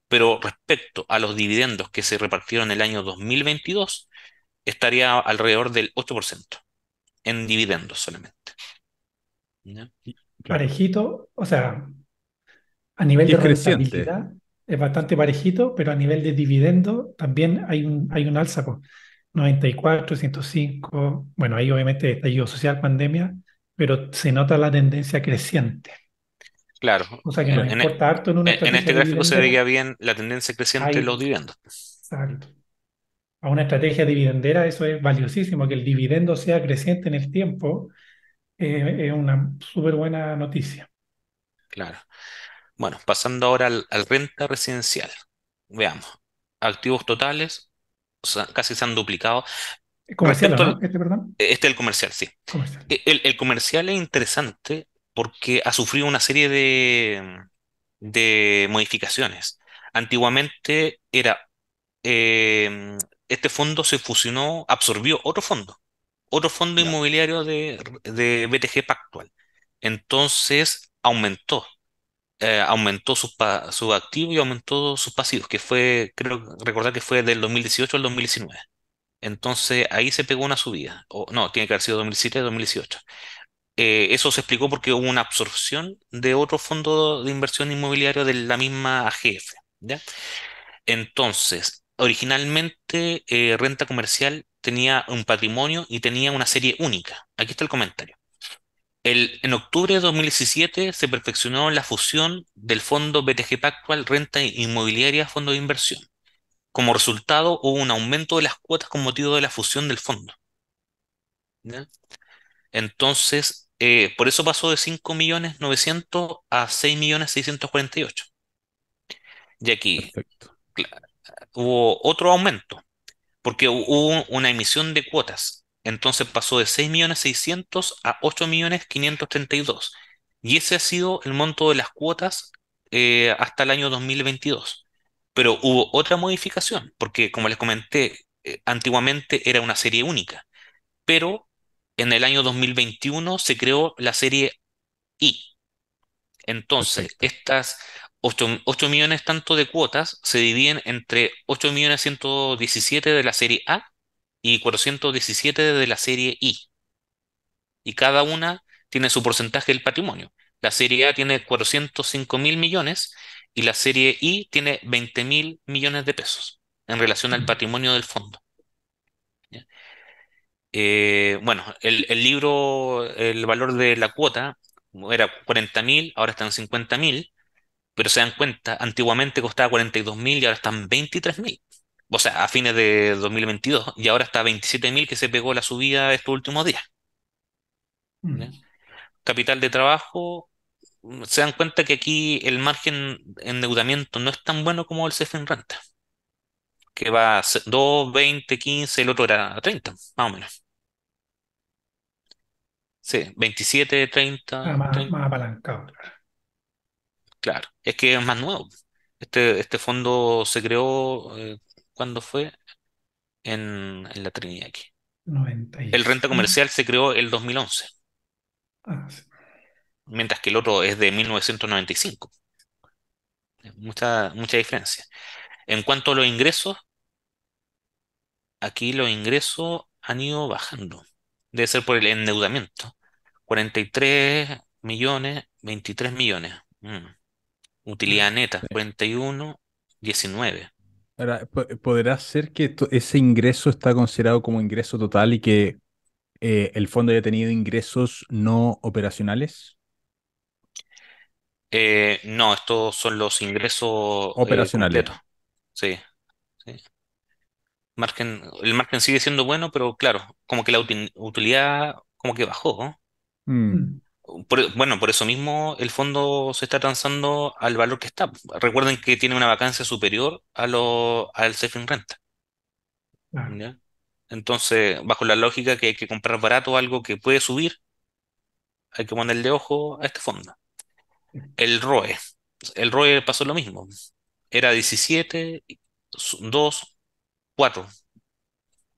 Pero respecto a los dividendos que se repartieron el año 2022, estaría alrededor del 8% en dividendos solamente. Parejito, o sea, a nivel de rentabilidad es bastante parejito, pero a nivel de dividendo también hay un, hay un alza con 94, 105. Bueno, ahí obviamente estallido social, pandemia, pero se nota la tendencia creciente. Claro. O sea que no en, e- importa en En este gráfico se veía bien la tendencia creciente de los dividendos. Exacto. A una estrategia dividendera eso es valiosísimo, que el dividendo sea creciente en el tiempo es una súper buena noticia. Claro. Bueno, pasando ahora al, renta residencial. Veamos, activos totales casi se han duplicado. Comercial, este, perdón. Este es el comercial, sí. E, el, comercial es interesante porque ha sufrido una serie de, de modificaciones. Antiguamente era, eh, este fondo se fusionó, absorbió otro fondo otro fondo inmobiliario de, de, BTG Pactual. Entonces aumentó, eh, aumentó sus su activos y aumentó sus pasivos, que fue, creo recordar que fue del 2018 al 2019. Entonces ahí se pegó una subida, o no, tiene que haber sido 2007 2018. Eh, eso se explicó porque hubo una absorción de otro fondo de inversión inmobiliario de la misma AGF. ¿ya? Entonces, originalmente eh, renta comercial tenía un patrimonio y tenía una serie única. Aquí está el comentario. en octubre de 2017 se perfeccionó la fusión del fondo BTG Pactual Renta Inmobiliaria Fondo de Inversión. Como resultado hubo un aumento de las cuotas con motivo de la fusión del fondo. Entonces, eh, por eso pasó de 5.900.000 a 6.648.000. Y aquí hubo otro aumento porque hubo una emisión de cuotas. Entonces pasó de 6.600.000 a 8.532.000. Y ese ha sido el monto de las cuotas eh, hasta el año 2022. Pero hubo otra modificación, porque como les comenté, eh, antiguamente era una serie única. Pero en el año 2021 se creó la serie I. Entonces, estas, 8, millones tanto de cuotas se dividen entre 8 millones 117 de la serie A y 417 de la serie I. Y cada una tiene su porcentaje del patrimonio. La serie A tiene 405 mil millones y la serie I tiene 20 mil millones de pesos en relación al patrimonio del fondo. Eh, bueno, el, el, libro, el valor de la cuota era 40 mil, ahora están 50 mil pero se dan cuenta, antiguamente costaba 42.000 y ahora están 23.000. O sea, a fines de 2022. Y ahora está 27.000 que se pegó la subida estos últimos días. Mm. Capital de trabajo, se dan cuenta que aquí el margen endeudamiento no es tan bueno como el en Renta, que va a 2, 20, 15, el otro era 30, más o menos. Sí, 27, 30. 30. más apalancado, claro. Claro, es que es más nuevo. Este, este fondo se creó, cuando eh, ¿cuándo fue? En, la Trinidad aquí. El renta comercial se creó el 2011, Ah, sí. mientras que el otro es de 1995. Mucha, mucha diferencia. En cuanto a los ingresos, aquí los ingresos han ido bajando. Debe ser por el endeudamiento. 43 millones, 23 millones. Mm. Utilidad neta, 41 Ahora, ¿podrá ser que ese ingreso está considerado como ingreso total y que eh, el fondo haya tenido ingresos no operacionales? Eh, no, estos son los ingresos eh, operacionales. sí, el margen sigue siendo bueno, pero claro, como que la utilidad como que bajó. Mm. mm bueno, por eso mismo el fondo se está transando al valor que está. Recuerden que tiene una vacancia superior a lo, al safe renta. Entonces, bajo la lógica que hay que comprar barato algo que puede subir, hay que ponerle ojo a este fondo. El ROE. El ROE pasó lo mismo. Era 17, 2, 4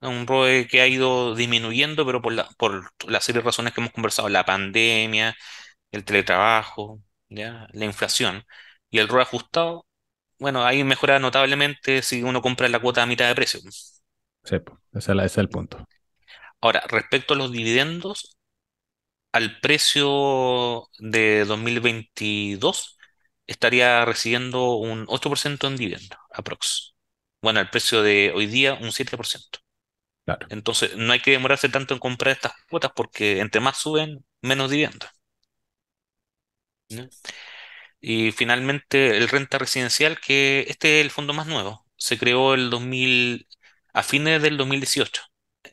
un ROE que ha ido disminuyendo, pero por, la, por serie de razones que hemos conversado, la pandemia, el teletrabajo, ¿ya? la inflación, y el ROE ajustado, bueno, ahí mejora notablemente si uno compra la cuota a mitad de precio. Sí, ese es el punto. Ahora, respecto a los dividendos, al precio de 2022 estaría recibiendo un 8% en dividendos, aprox. Bueno, al precio de hoy día, un 7%. Entonces, no hay que demorarse tanto en comprar estas cuotas porque entre más suben, menos dividendos. Y finalmente, el renta residencial, que este es el fondo más nuevo. Se creó el 2000, a fines del 2018.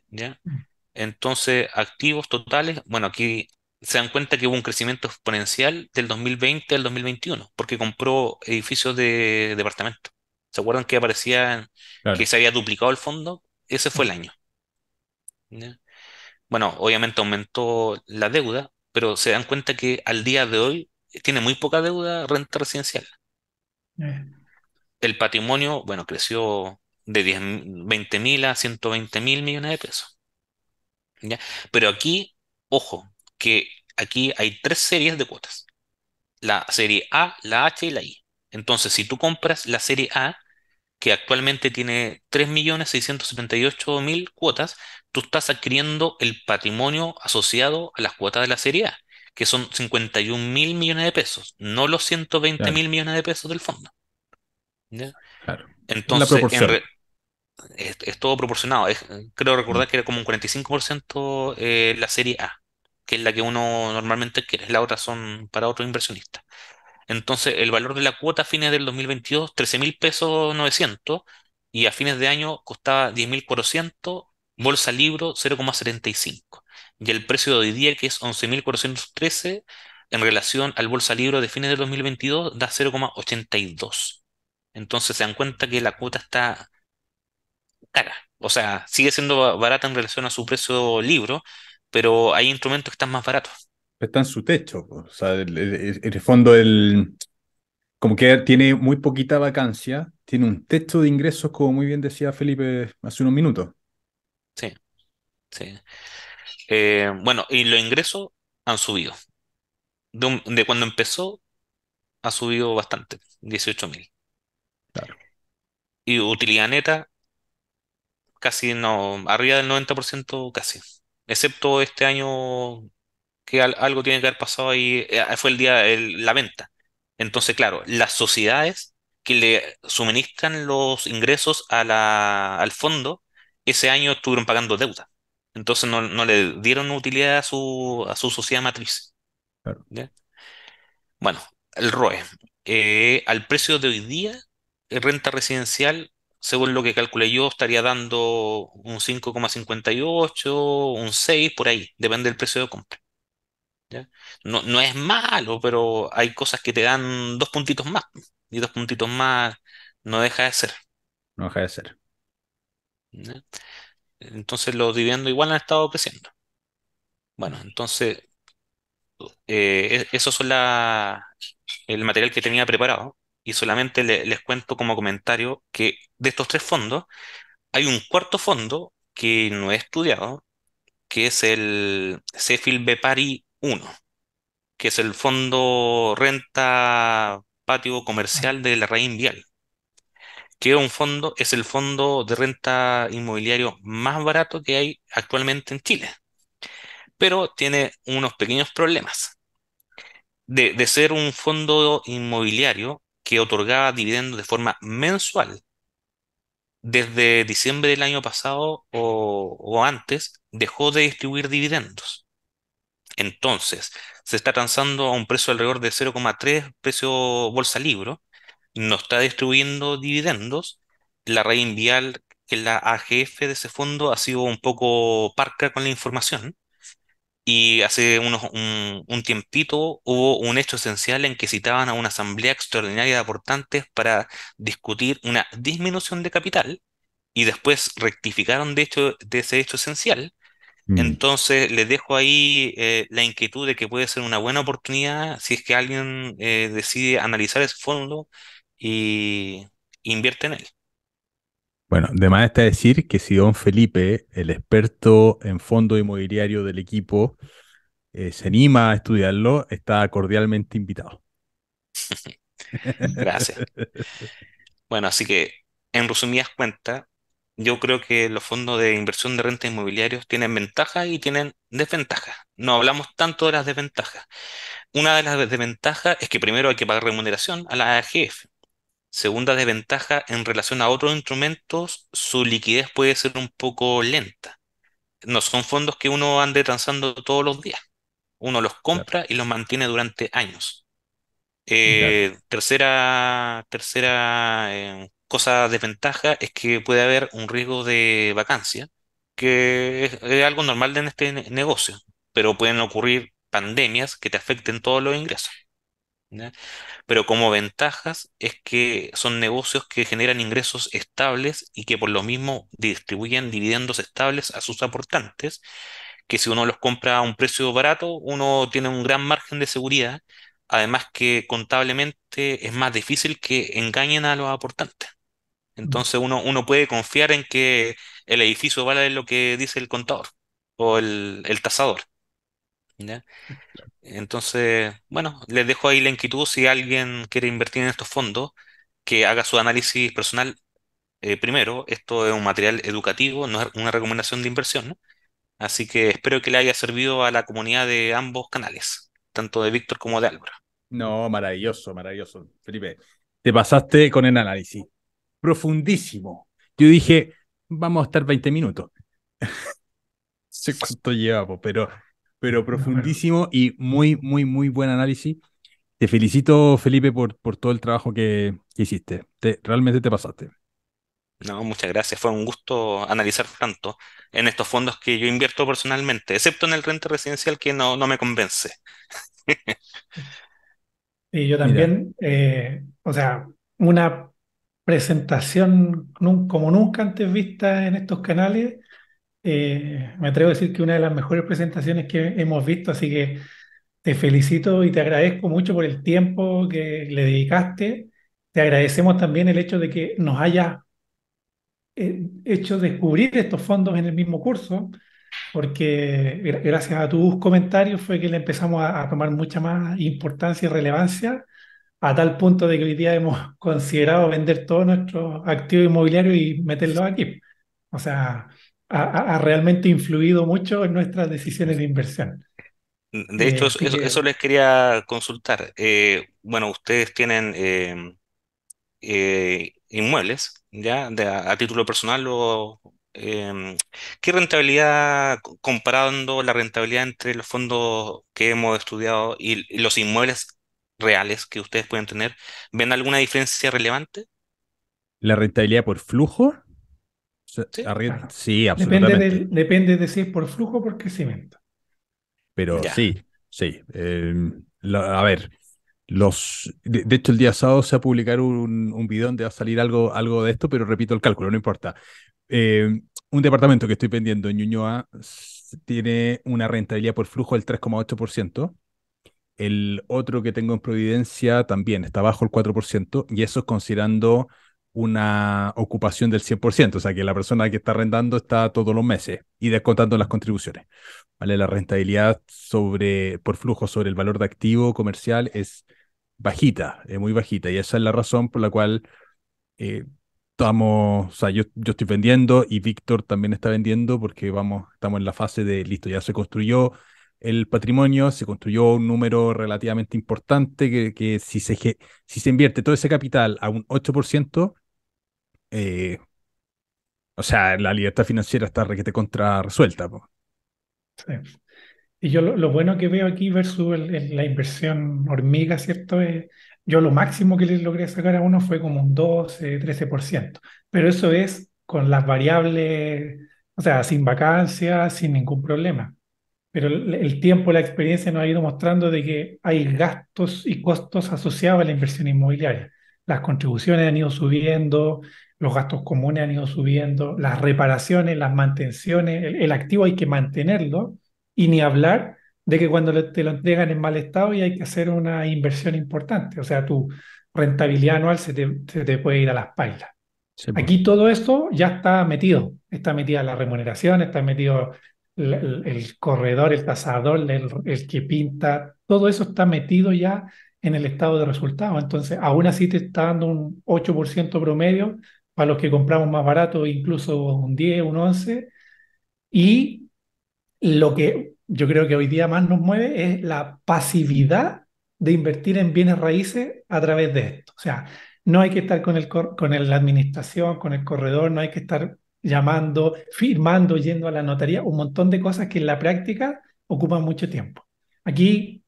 ¿ya? Mm. Entonces, activos totales, bueno, aquí se dan cuenta que hubo un crecimiento exponencial del 2020 al 2021, porque compró edificios de departamento. ¿Se acuerdan que aparecía que se había duplicado el fondo? Ese fue el mm. año. Bueno, obviamente aumentó la deuda, pero se dan cuenta que al día de hoy tiene muy poca deuda renta residencial. Eh. El patrimonio, bueno, creció de 10, 20 mil a 120 mil millones de pesos. Pero aquí, ojo, que aquí hay tres series de cuotas. La serie A, la H y la I. Entonces, si tú compras la serie A, que actualmente tiene 3.678.000 cuotas, tú estás adquiriendo el patrimonio asociado a las cuotas de la Serie A, que son 51.000 millones de pesos, no los 120.000 millones de pesos del fondo. Entonces, es, todo proporcionado. creo recordar mm. que era como un 45% eh, la Serie A, que es la que uno normalmente quiere, la otra son para otros inversionistas. Entonces, el valor de la cuota a fines del 2022, 13 mil pesos 900, y a fines de año costaba 10 mil 400, bolsa libro 0,75. Y el precio de hoy día, que es 11 mil 413, en relación al bolsa libro de fines del 2022, da 0,82. Entonces, se dan cuenta que la cuota está cara. O sea, sigue siendo barata en relación a su precio libro, pero hay instrumentos que están más baratos está en su techo. O sea, el, fondo, el, como que tiene muy poquita vacancia, tiene un techo de ingresos, como muy bien decía Felipe hace unos minutos. Sí, sí. Eh, bueno, y los ingresos han subido. De, cuando empezó, ha subido bastante, 18.000. Claro. Y utilidad neta, casi no, arriba del 90%, casi. Excepto este año que algo tiene que haber pasado ahí, eh, ah, fue el día de la venta. Entonces, claro, las sociedades que le suministran los ingresos al fondo, ese año estuvieron pagando deuda. Entonces no, le dieron utilidad a su, a su sociedad matriz. Bueno, el ROE. Eh, al precio de hoy día, eh, renta residencial, según lo que calculé yo, estaría dando un 5,58, un 6, por ahí, depende del precio de compra. No, no es malo, pero hay cosas que te dan dos puntitos más. Y dos puntitos más no deja de ser. No deja de ser. Entonces los dividendos igual han estado creciendo. Bueno, entonces eh, e-, eso es son el material que tenía preparado y solamente les cuento como comentario que de estos tres fondos hay un cuarto fondo que no he estudiado, que es el Cefil Bepari uno, que es el Fondo Renta Patio Comercial de la Raín Vial, que un fondo, es el fondo de renta inmobiliario más barato que hay actualmente en Chile, pero tiene unos pequeños problemas. De, ser un fondo inmobiliario que otorgaba dividendos de forma mensual, desde diciembre del año pasado o, antes dejó de distribuir dividendos. Entonces, se está transando a un precio alrededor de 0,3 precio bolsa libro, no está distribuyendo dividendos, la red invial que la AGF de ese fondo ha sido un poco parca con la información. Y hace unos, un, un, tiempito hubo un hecho esencial en que citaban a una asamblea extraordinaria de aportantes para discutir una disminución de capital y después rectificaron de, hecho, de ese hecho esencial Mm. Entonces, les dejo ahí eh, la inquietud de que puede ser una buena oportunidad si es que alguien eh, decide analizar ese fondo y invierte en él. Bueno, además está decir que si don Felipe, el experto en fondo inmobiliario del equipo, eh, se anima a estudiarlo, está cordialmente invitado. Gracias. bueno, así que en resumidas cuentas, yo creo que los fondos de inversión de renta inmobiliarios tienen ventajas y tienen desventajas. No hablamos tanto de las desventajas. Una de las desventajas es que primero hay que pagar remuneración a la AGF. Segunda desventaja, en relación a otros instrumentos, su liquidez puede ser un poco lenta. No son fondos que uno ande transando todos los días. Uno los compra y los mantiene durante años. Eh, tercera tercera eh, cosa de ventaja es que puede haber un riesgo de vacancia, que es, algo normal en este negocio, pero pueden ocurrir pandemias que te afecten todos los ingresos. Pero como ventajas es que son negocios que generan ingresos estables y que por lo mismo distribuyen dividendos estables a sus aportantes, que si uno los compra a un precio barato, uno tiene un gran margen de seguridad, además que contablemente es más difícil que engañen a los aportantes. Entonces uno, uno puede confiar en que el edificio vale lo que dice el contador o el, tasador. Entonces, bueno, les dejo ahí la inquietud si alguien quiere invertir en estos fondos, que haga su análisis personal eh, primero. Esto es un material educativo, no es una recomendación de inversión. Así que espero que le haya servido a la comunidad de ambos canales, tanto de Víctor como de Álvaro. No, maravilloso, maravilloso. Felipe, te pasaste con el análisis profundísimo. Yo dije, vamos a estar 20 minutos. sé cuánto llevamos, pero, pero profundísimo y muy, muy, muy buen análisis. Te felicito, Felipe, por, por todo el trabajo que, hiciste. Te, realmente te pasaste. No, muchas gracias. Fue un gusto analizar tanto en estos fondos que yo invierto personalmente, excepto en el renta residencial que no, no me convence. y yo también, eh, o sea, una presentación como nunca antes vista en estos canales. Eh, me atrevo a decir que una de las mejores presentaciones que hemos visto, así que te felicito y te agradezco mucho por el tiempo que le dedicaste. Te agradecemos también el hecho de que nos haya eh, hecho descubrir estos fondos en el mismo curso, porque gracias a tus comentarios fue que le empezamos a tomar mucha más importancia y relevancia a tal punto de que hoy día hemos considerado vender todo nuestro activo inmobiliario y meterlo aquí. O sea, ha, realmente influido mucho en nuestras decisiones de inversión. De hecho, eh, eso, les quería consultar. Eh, bueno, ustedes tienen em, eh, inmuebles, ¿ya? a, título personal em, ¿Qué rentabilidad, comparando la rentabilidad entre los fondos que hemos estudiado y los inmuebles reales que ustedes pueden tener, ¿ven alguna diferencia relevante? La rentabilidad por flujo. Sí, absolutamente. Depende, de si es por flujo o por crecimiento. Pero sí, sí. Em, a ver, los, de, hecho, el día sábado se va a publicar un, un video donde va a salir algo, algo de esto, pero repito el cálculo, no importa. Em, un departamento que estoy vendiendo en Ñuñoa tiene una rentabilidad por flujo del 3,8%. El otro que tengo en Providencia también está bajo el 4% y eso es considerando una ocupación del 100%, o sea que la persona que está arrendando está todos los meses y descontando las contribuciones. ¿Vale? La rentabilidad sobre, por flujo sobre el valor de activo comercial es bajita, es muy bajita y esa es la razón por la cual eh, estamos, o sea, yo, yo estoy vendiendo y Víctor también está vendiendo porque vamos, estamos en la fase de, listo, ya se construyó, el patrimonio, se construyó un número relativamente importante que, si, se, si se invierte todo ese capital a un 8%, eh, o sea, la libertad financiera está requete contra resuelta. Y yo lo, bueno que veo aquí versus la inversión hormiga, ¿cierto? Eh, yo lo máximo que les logré sacar a uno fue como un 12, 13%, pero eso es con las variables, o sea, sin vacancia, sin ningún problema pero el, tiempo tiempo, la experiencia nos ha ido mostrando de que hay gastos y costos asociados a la inversión inmobiliaria. Las contribuciones han ido subiendo, los gastos comunes han ido subiendo, las reparaciones, las mantenciones, el, activo hay que mantenerlo y ni hablar de que cuando te lo entregan en mal estado y hay que hacer una inversión importante. O sea, tu rentabilidad anual se te, puede ir a las pues. pailas. Aquí todo esto ya está metido. Está metida la remuneración, está metido el, corredor, el tasador, el, que pinta, todo eso está metido ya en el estado de resultado. Entonces, aún así te está dando un 8% promedio para los que compramos más barato, incluso un 10, un 11. Y lo que yo creo que hoy día más nos mueve es la pasividad de invertir en bienes raíces a través de esto. O sea, no hay que estar con, el, con la administración, con el corredor, no hay que estar llamando, firmando, yendo a la notaría, un montón de cosas que en la práctica ocupan mucho tiempo. Aquí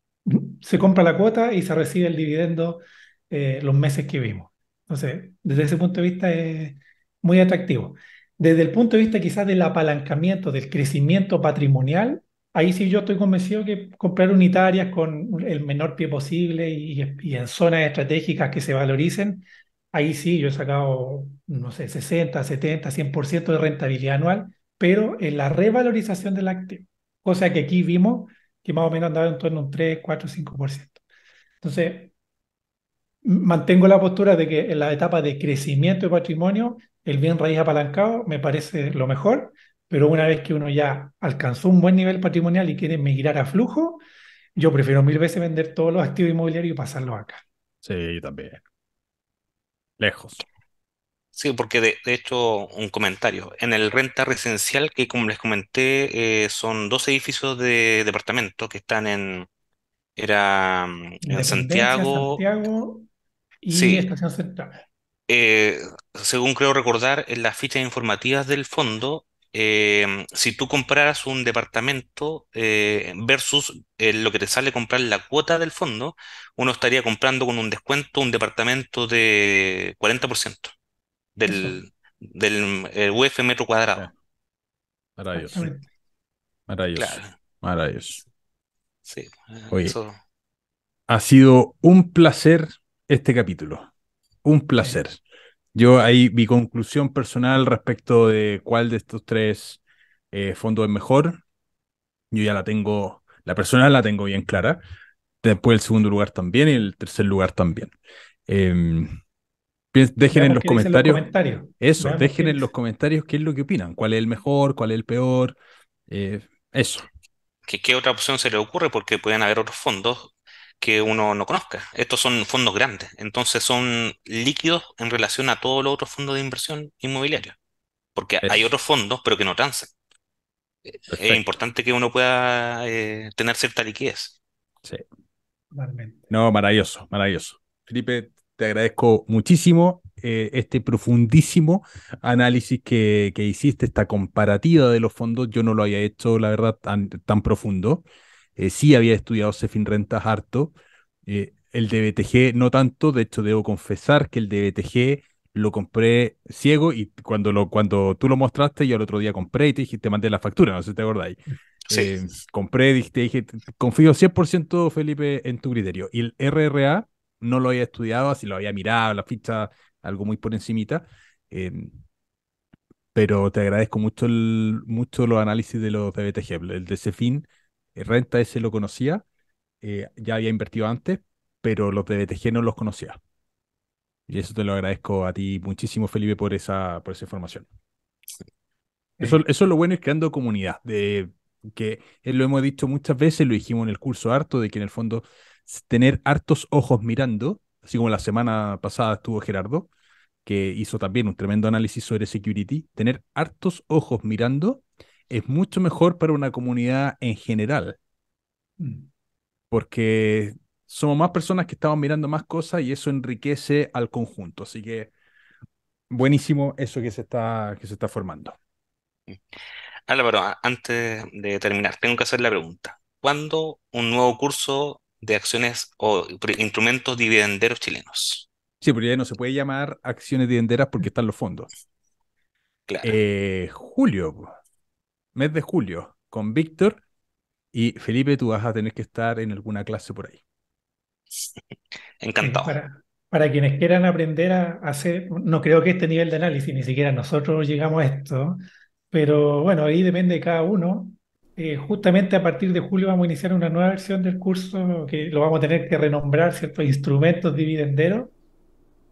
se compra la cuota y se recibe el dividendo eh, los meses que vimos. Entonces, desde ese punto de vista es muy atractivo. Desde el punto de vista quizás del apalancamiento, del crecimiento patrimonial, ahí sí yo estoy convencido que comprar unitarias con el menor pie posible y en zonas estratégicas que se valoricen ahí sí yo he sacado, no sé, 60, 70, 100% de rentabilidad anual, pero en la revalorización del activo, cosa que aquí vimos que más o menos andaba en torno a un 3, 4, 5%. Entonces, mantengo la postura de que en la etapa de crecimiento de patrimonio, el bien raíz apalancado me parece lo mejor, pero una vez que uno ya alcanzó un buen nivel patrimonial y quiere migrar a flujo, yo prefiero mil veces vender todos los activos inmobiliarios y pasarlos acá. Sí, también. Lejos. Sí, porque de, hecho, un comentario. En el renta residencial, que como les comenté, eh, son dos edificios de departamento que están en, era mm, en Santiago. y sí. Estación Central. Eh, según creo recordar, en las fichas informativas del fondo Em, si tú compraras un departamento eh, versus eh, lo que te sale comprar la cuota del fondo, uno estaría comprando con un descuento un departamento de 40% del, del eh, UF metro cuadrado. Maravilloso. Maravilloso. Maravilloso. Sí, Oye, ha sido un placer este capítulo. Un placer. Yo ahí mi conclusión personal respecto de cuál de estos tres eh, fondos es mejor, yo ya la tengo, la personal la tengo bien clara. Después el segundo lugar también y el tercer lugar también. Em, dejen en los comentarios, Eso, dejen en los comentarios qué es lo que opinan, cuál es el mejor, cuál es el peor. Eh, eso. ¿Qué, ¿Qué otra opción se le ocurre? Porque pueden haber otros fondos que uno no conozca. Estos son fondos grandes, entonces son líquidos en relación a todos los otros fondos de inversión inmobiliaria, porque hay otros fondos, pero que no transan. Es importante que uno pueda eh, tener cierta liquidez. Sí. No, maravilloso, maravilloso. Felipe, te agradezco muchísimo eh, este profundísimo análisis que, que, hiciste, esta comparativa de los fondos. Yo no lo había hecho, la verdad, tan, tan profundo. Eh, sí había estudiado Cefin Rentas harto, eh, el DBTG no tanto, de hecho debo confesar que el DBTG lo compré ciego y cuando, lo, cuando tú lo mostraste yo el otro día compré y te dije, te mandé la factura, no sé si te acordáis. Sí. Eh, compré, te dije, confío 100% Felipe en tu criterio. Y el RRA no lo había estudiado, así lo había mirado, la ficha, algo muy por encimita. Em, pero te agradezco mucho, el, mucho los análisis de los DBTG, el de Cefin eh, Renta ese lo conocía, eh, ya había invertido antes, pero los de BTG no los conocía. Y eso te lo agradezco a ti muchísimo, Felipe, por esa, por esa información. Eso, es lo bueno, es creando comunidad, de, que eh, lo hemos dicho muchas veces, lo dijimos en el curso harto, de que en el fondo tener hartos ojos mirando, así como la semana pasada estuvo Gerardo, que hizo también un tremendo análisis sobre security, tener hartos ojos mirando es mucho mejor para una comunidad en general. Mm. Porque somos más personas que estamos mirando más cosas y eso enriquece al conjunto. Así que buenísimo eso que se está, que se está formando. Mm. Álvaro, antes de terminar, tengo que hacer la pregunta. ¿Cuándo un nuevo curso de acciones o instrumentos dividenderos chilenos? Sí, pero ya no se puede llamar acciones dividenderas porque están los fondos. Claro. Eh, julio mes de julio con Víctor. Y Felipe, tú vas a tener que estar en alguna clase por ahí. Encantado. Para, quienes quieran aprender a hacer, no creo que este nivel de análisis, ni siquiera nosotros llegamos a esto, pero bueno, ahí depende de cada uno. Eh, justamente a partir de julio vamos a iniciar una nueva versión del curso que lo vamos a tener que renombrar, ciertos Instrumentos dividenderos,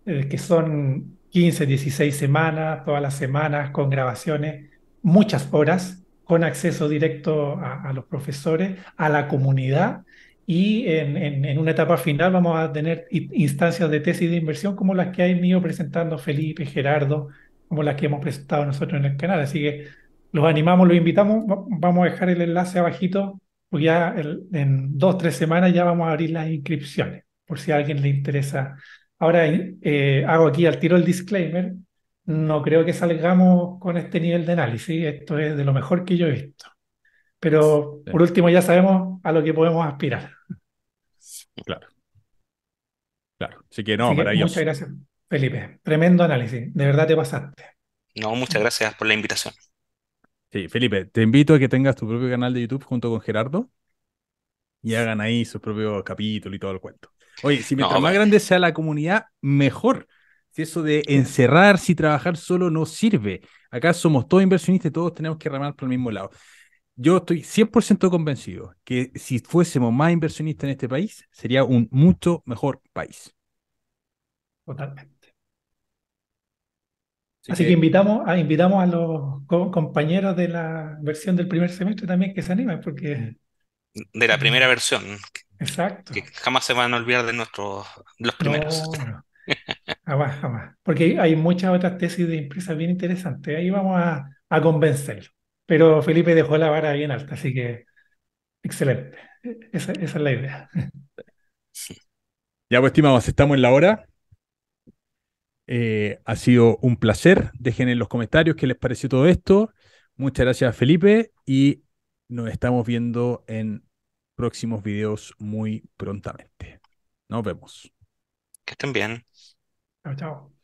eh, que son 15, 16 semanas, todas las semanas, con grabaciones, muchas horas con acceso directo a, los profesores, a la comunidad y en, una etapa final vamos a tener instancias de tesis de inversión como las que hay venido presentando Felipe, Gerardo, como las que hemos presentado nosotros en el canal. Así que los animamos, los invitamos. Vamos a dejar el enlace abajito, porque ya en dos, tres semanas ya vamos a abrir las inscripciones, por si a alguien le interesa. Ahora eh, hago aquí al tiro el disclaimer no creo que salgamos con este nivel de análisis. Esto es de lo mejor que yo he visto. Pero por último ya sabemos a lo que podemos aspirar. Claro. Claro. Así que no, para ellos. Muchas gracias, Felipe. Tremendo análisis. De verdad te pasaste. No, muchas gracias por la invitación. Sí, Felipe, te invito a que tengas tu propio canal de YouTube junto con Gerardo y hagan ahí sus propios capítulos y todo el cuento. Oye, si mientras más grande sea la comunidad, mejor eso de encerrarse y trabajar solo no sirve. Acá somos todos inversionistas y todos tenemos que remar por el mismo lado. Yo estoy 100% convencido que si fuésemos más inversionistas en este país, sería un mucho mejor país. Totalmente. Así, que, invitamos, a, invitamos a los compañeros de la versión del primer semestre también que se animen, porque... De la primera versión. Exacto. Que jamás se van a olvidar de nuestros los primeros. Jamás, ah, jamás. Ah, Porque hay muchas otras tesis de empresas bien interesantes. Ahí vamos a, convencer Pero Felipe dejó la vara bien alta, así que excelente. E, esa, es la idea. Ya, pues, estimados, estamos en la hora. Eh, ha sido un placer. Dejen en los comentarios qué les pareció todo esto. Muchas gracias, Felipe. Y nos estamos viendo en próximos videos muy prontamente. Nos vemos. Que estén bien. Chao, chao.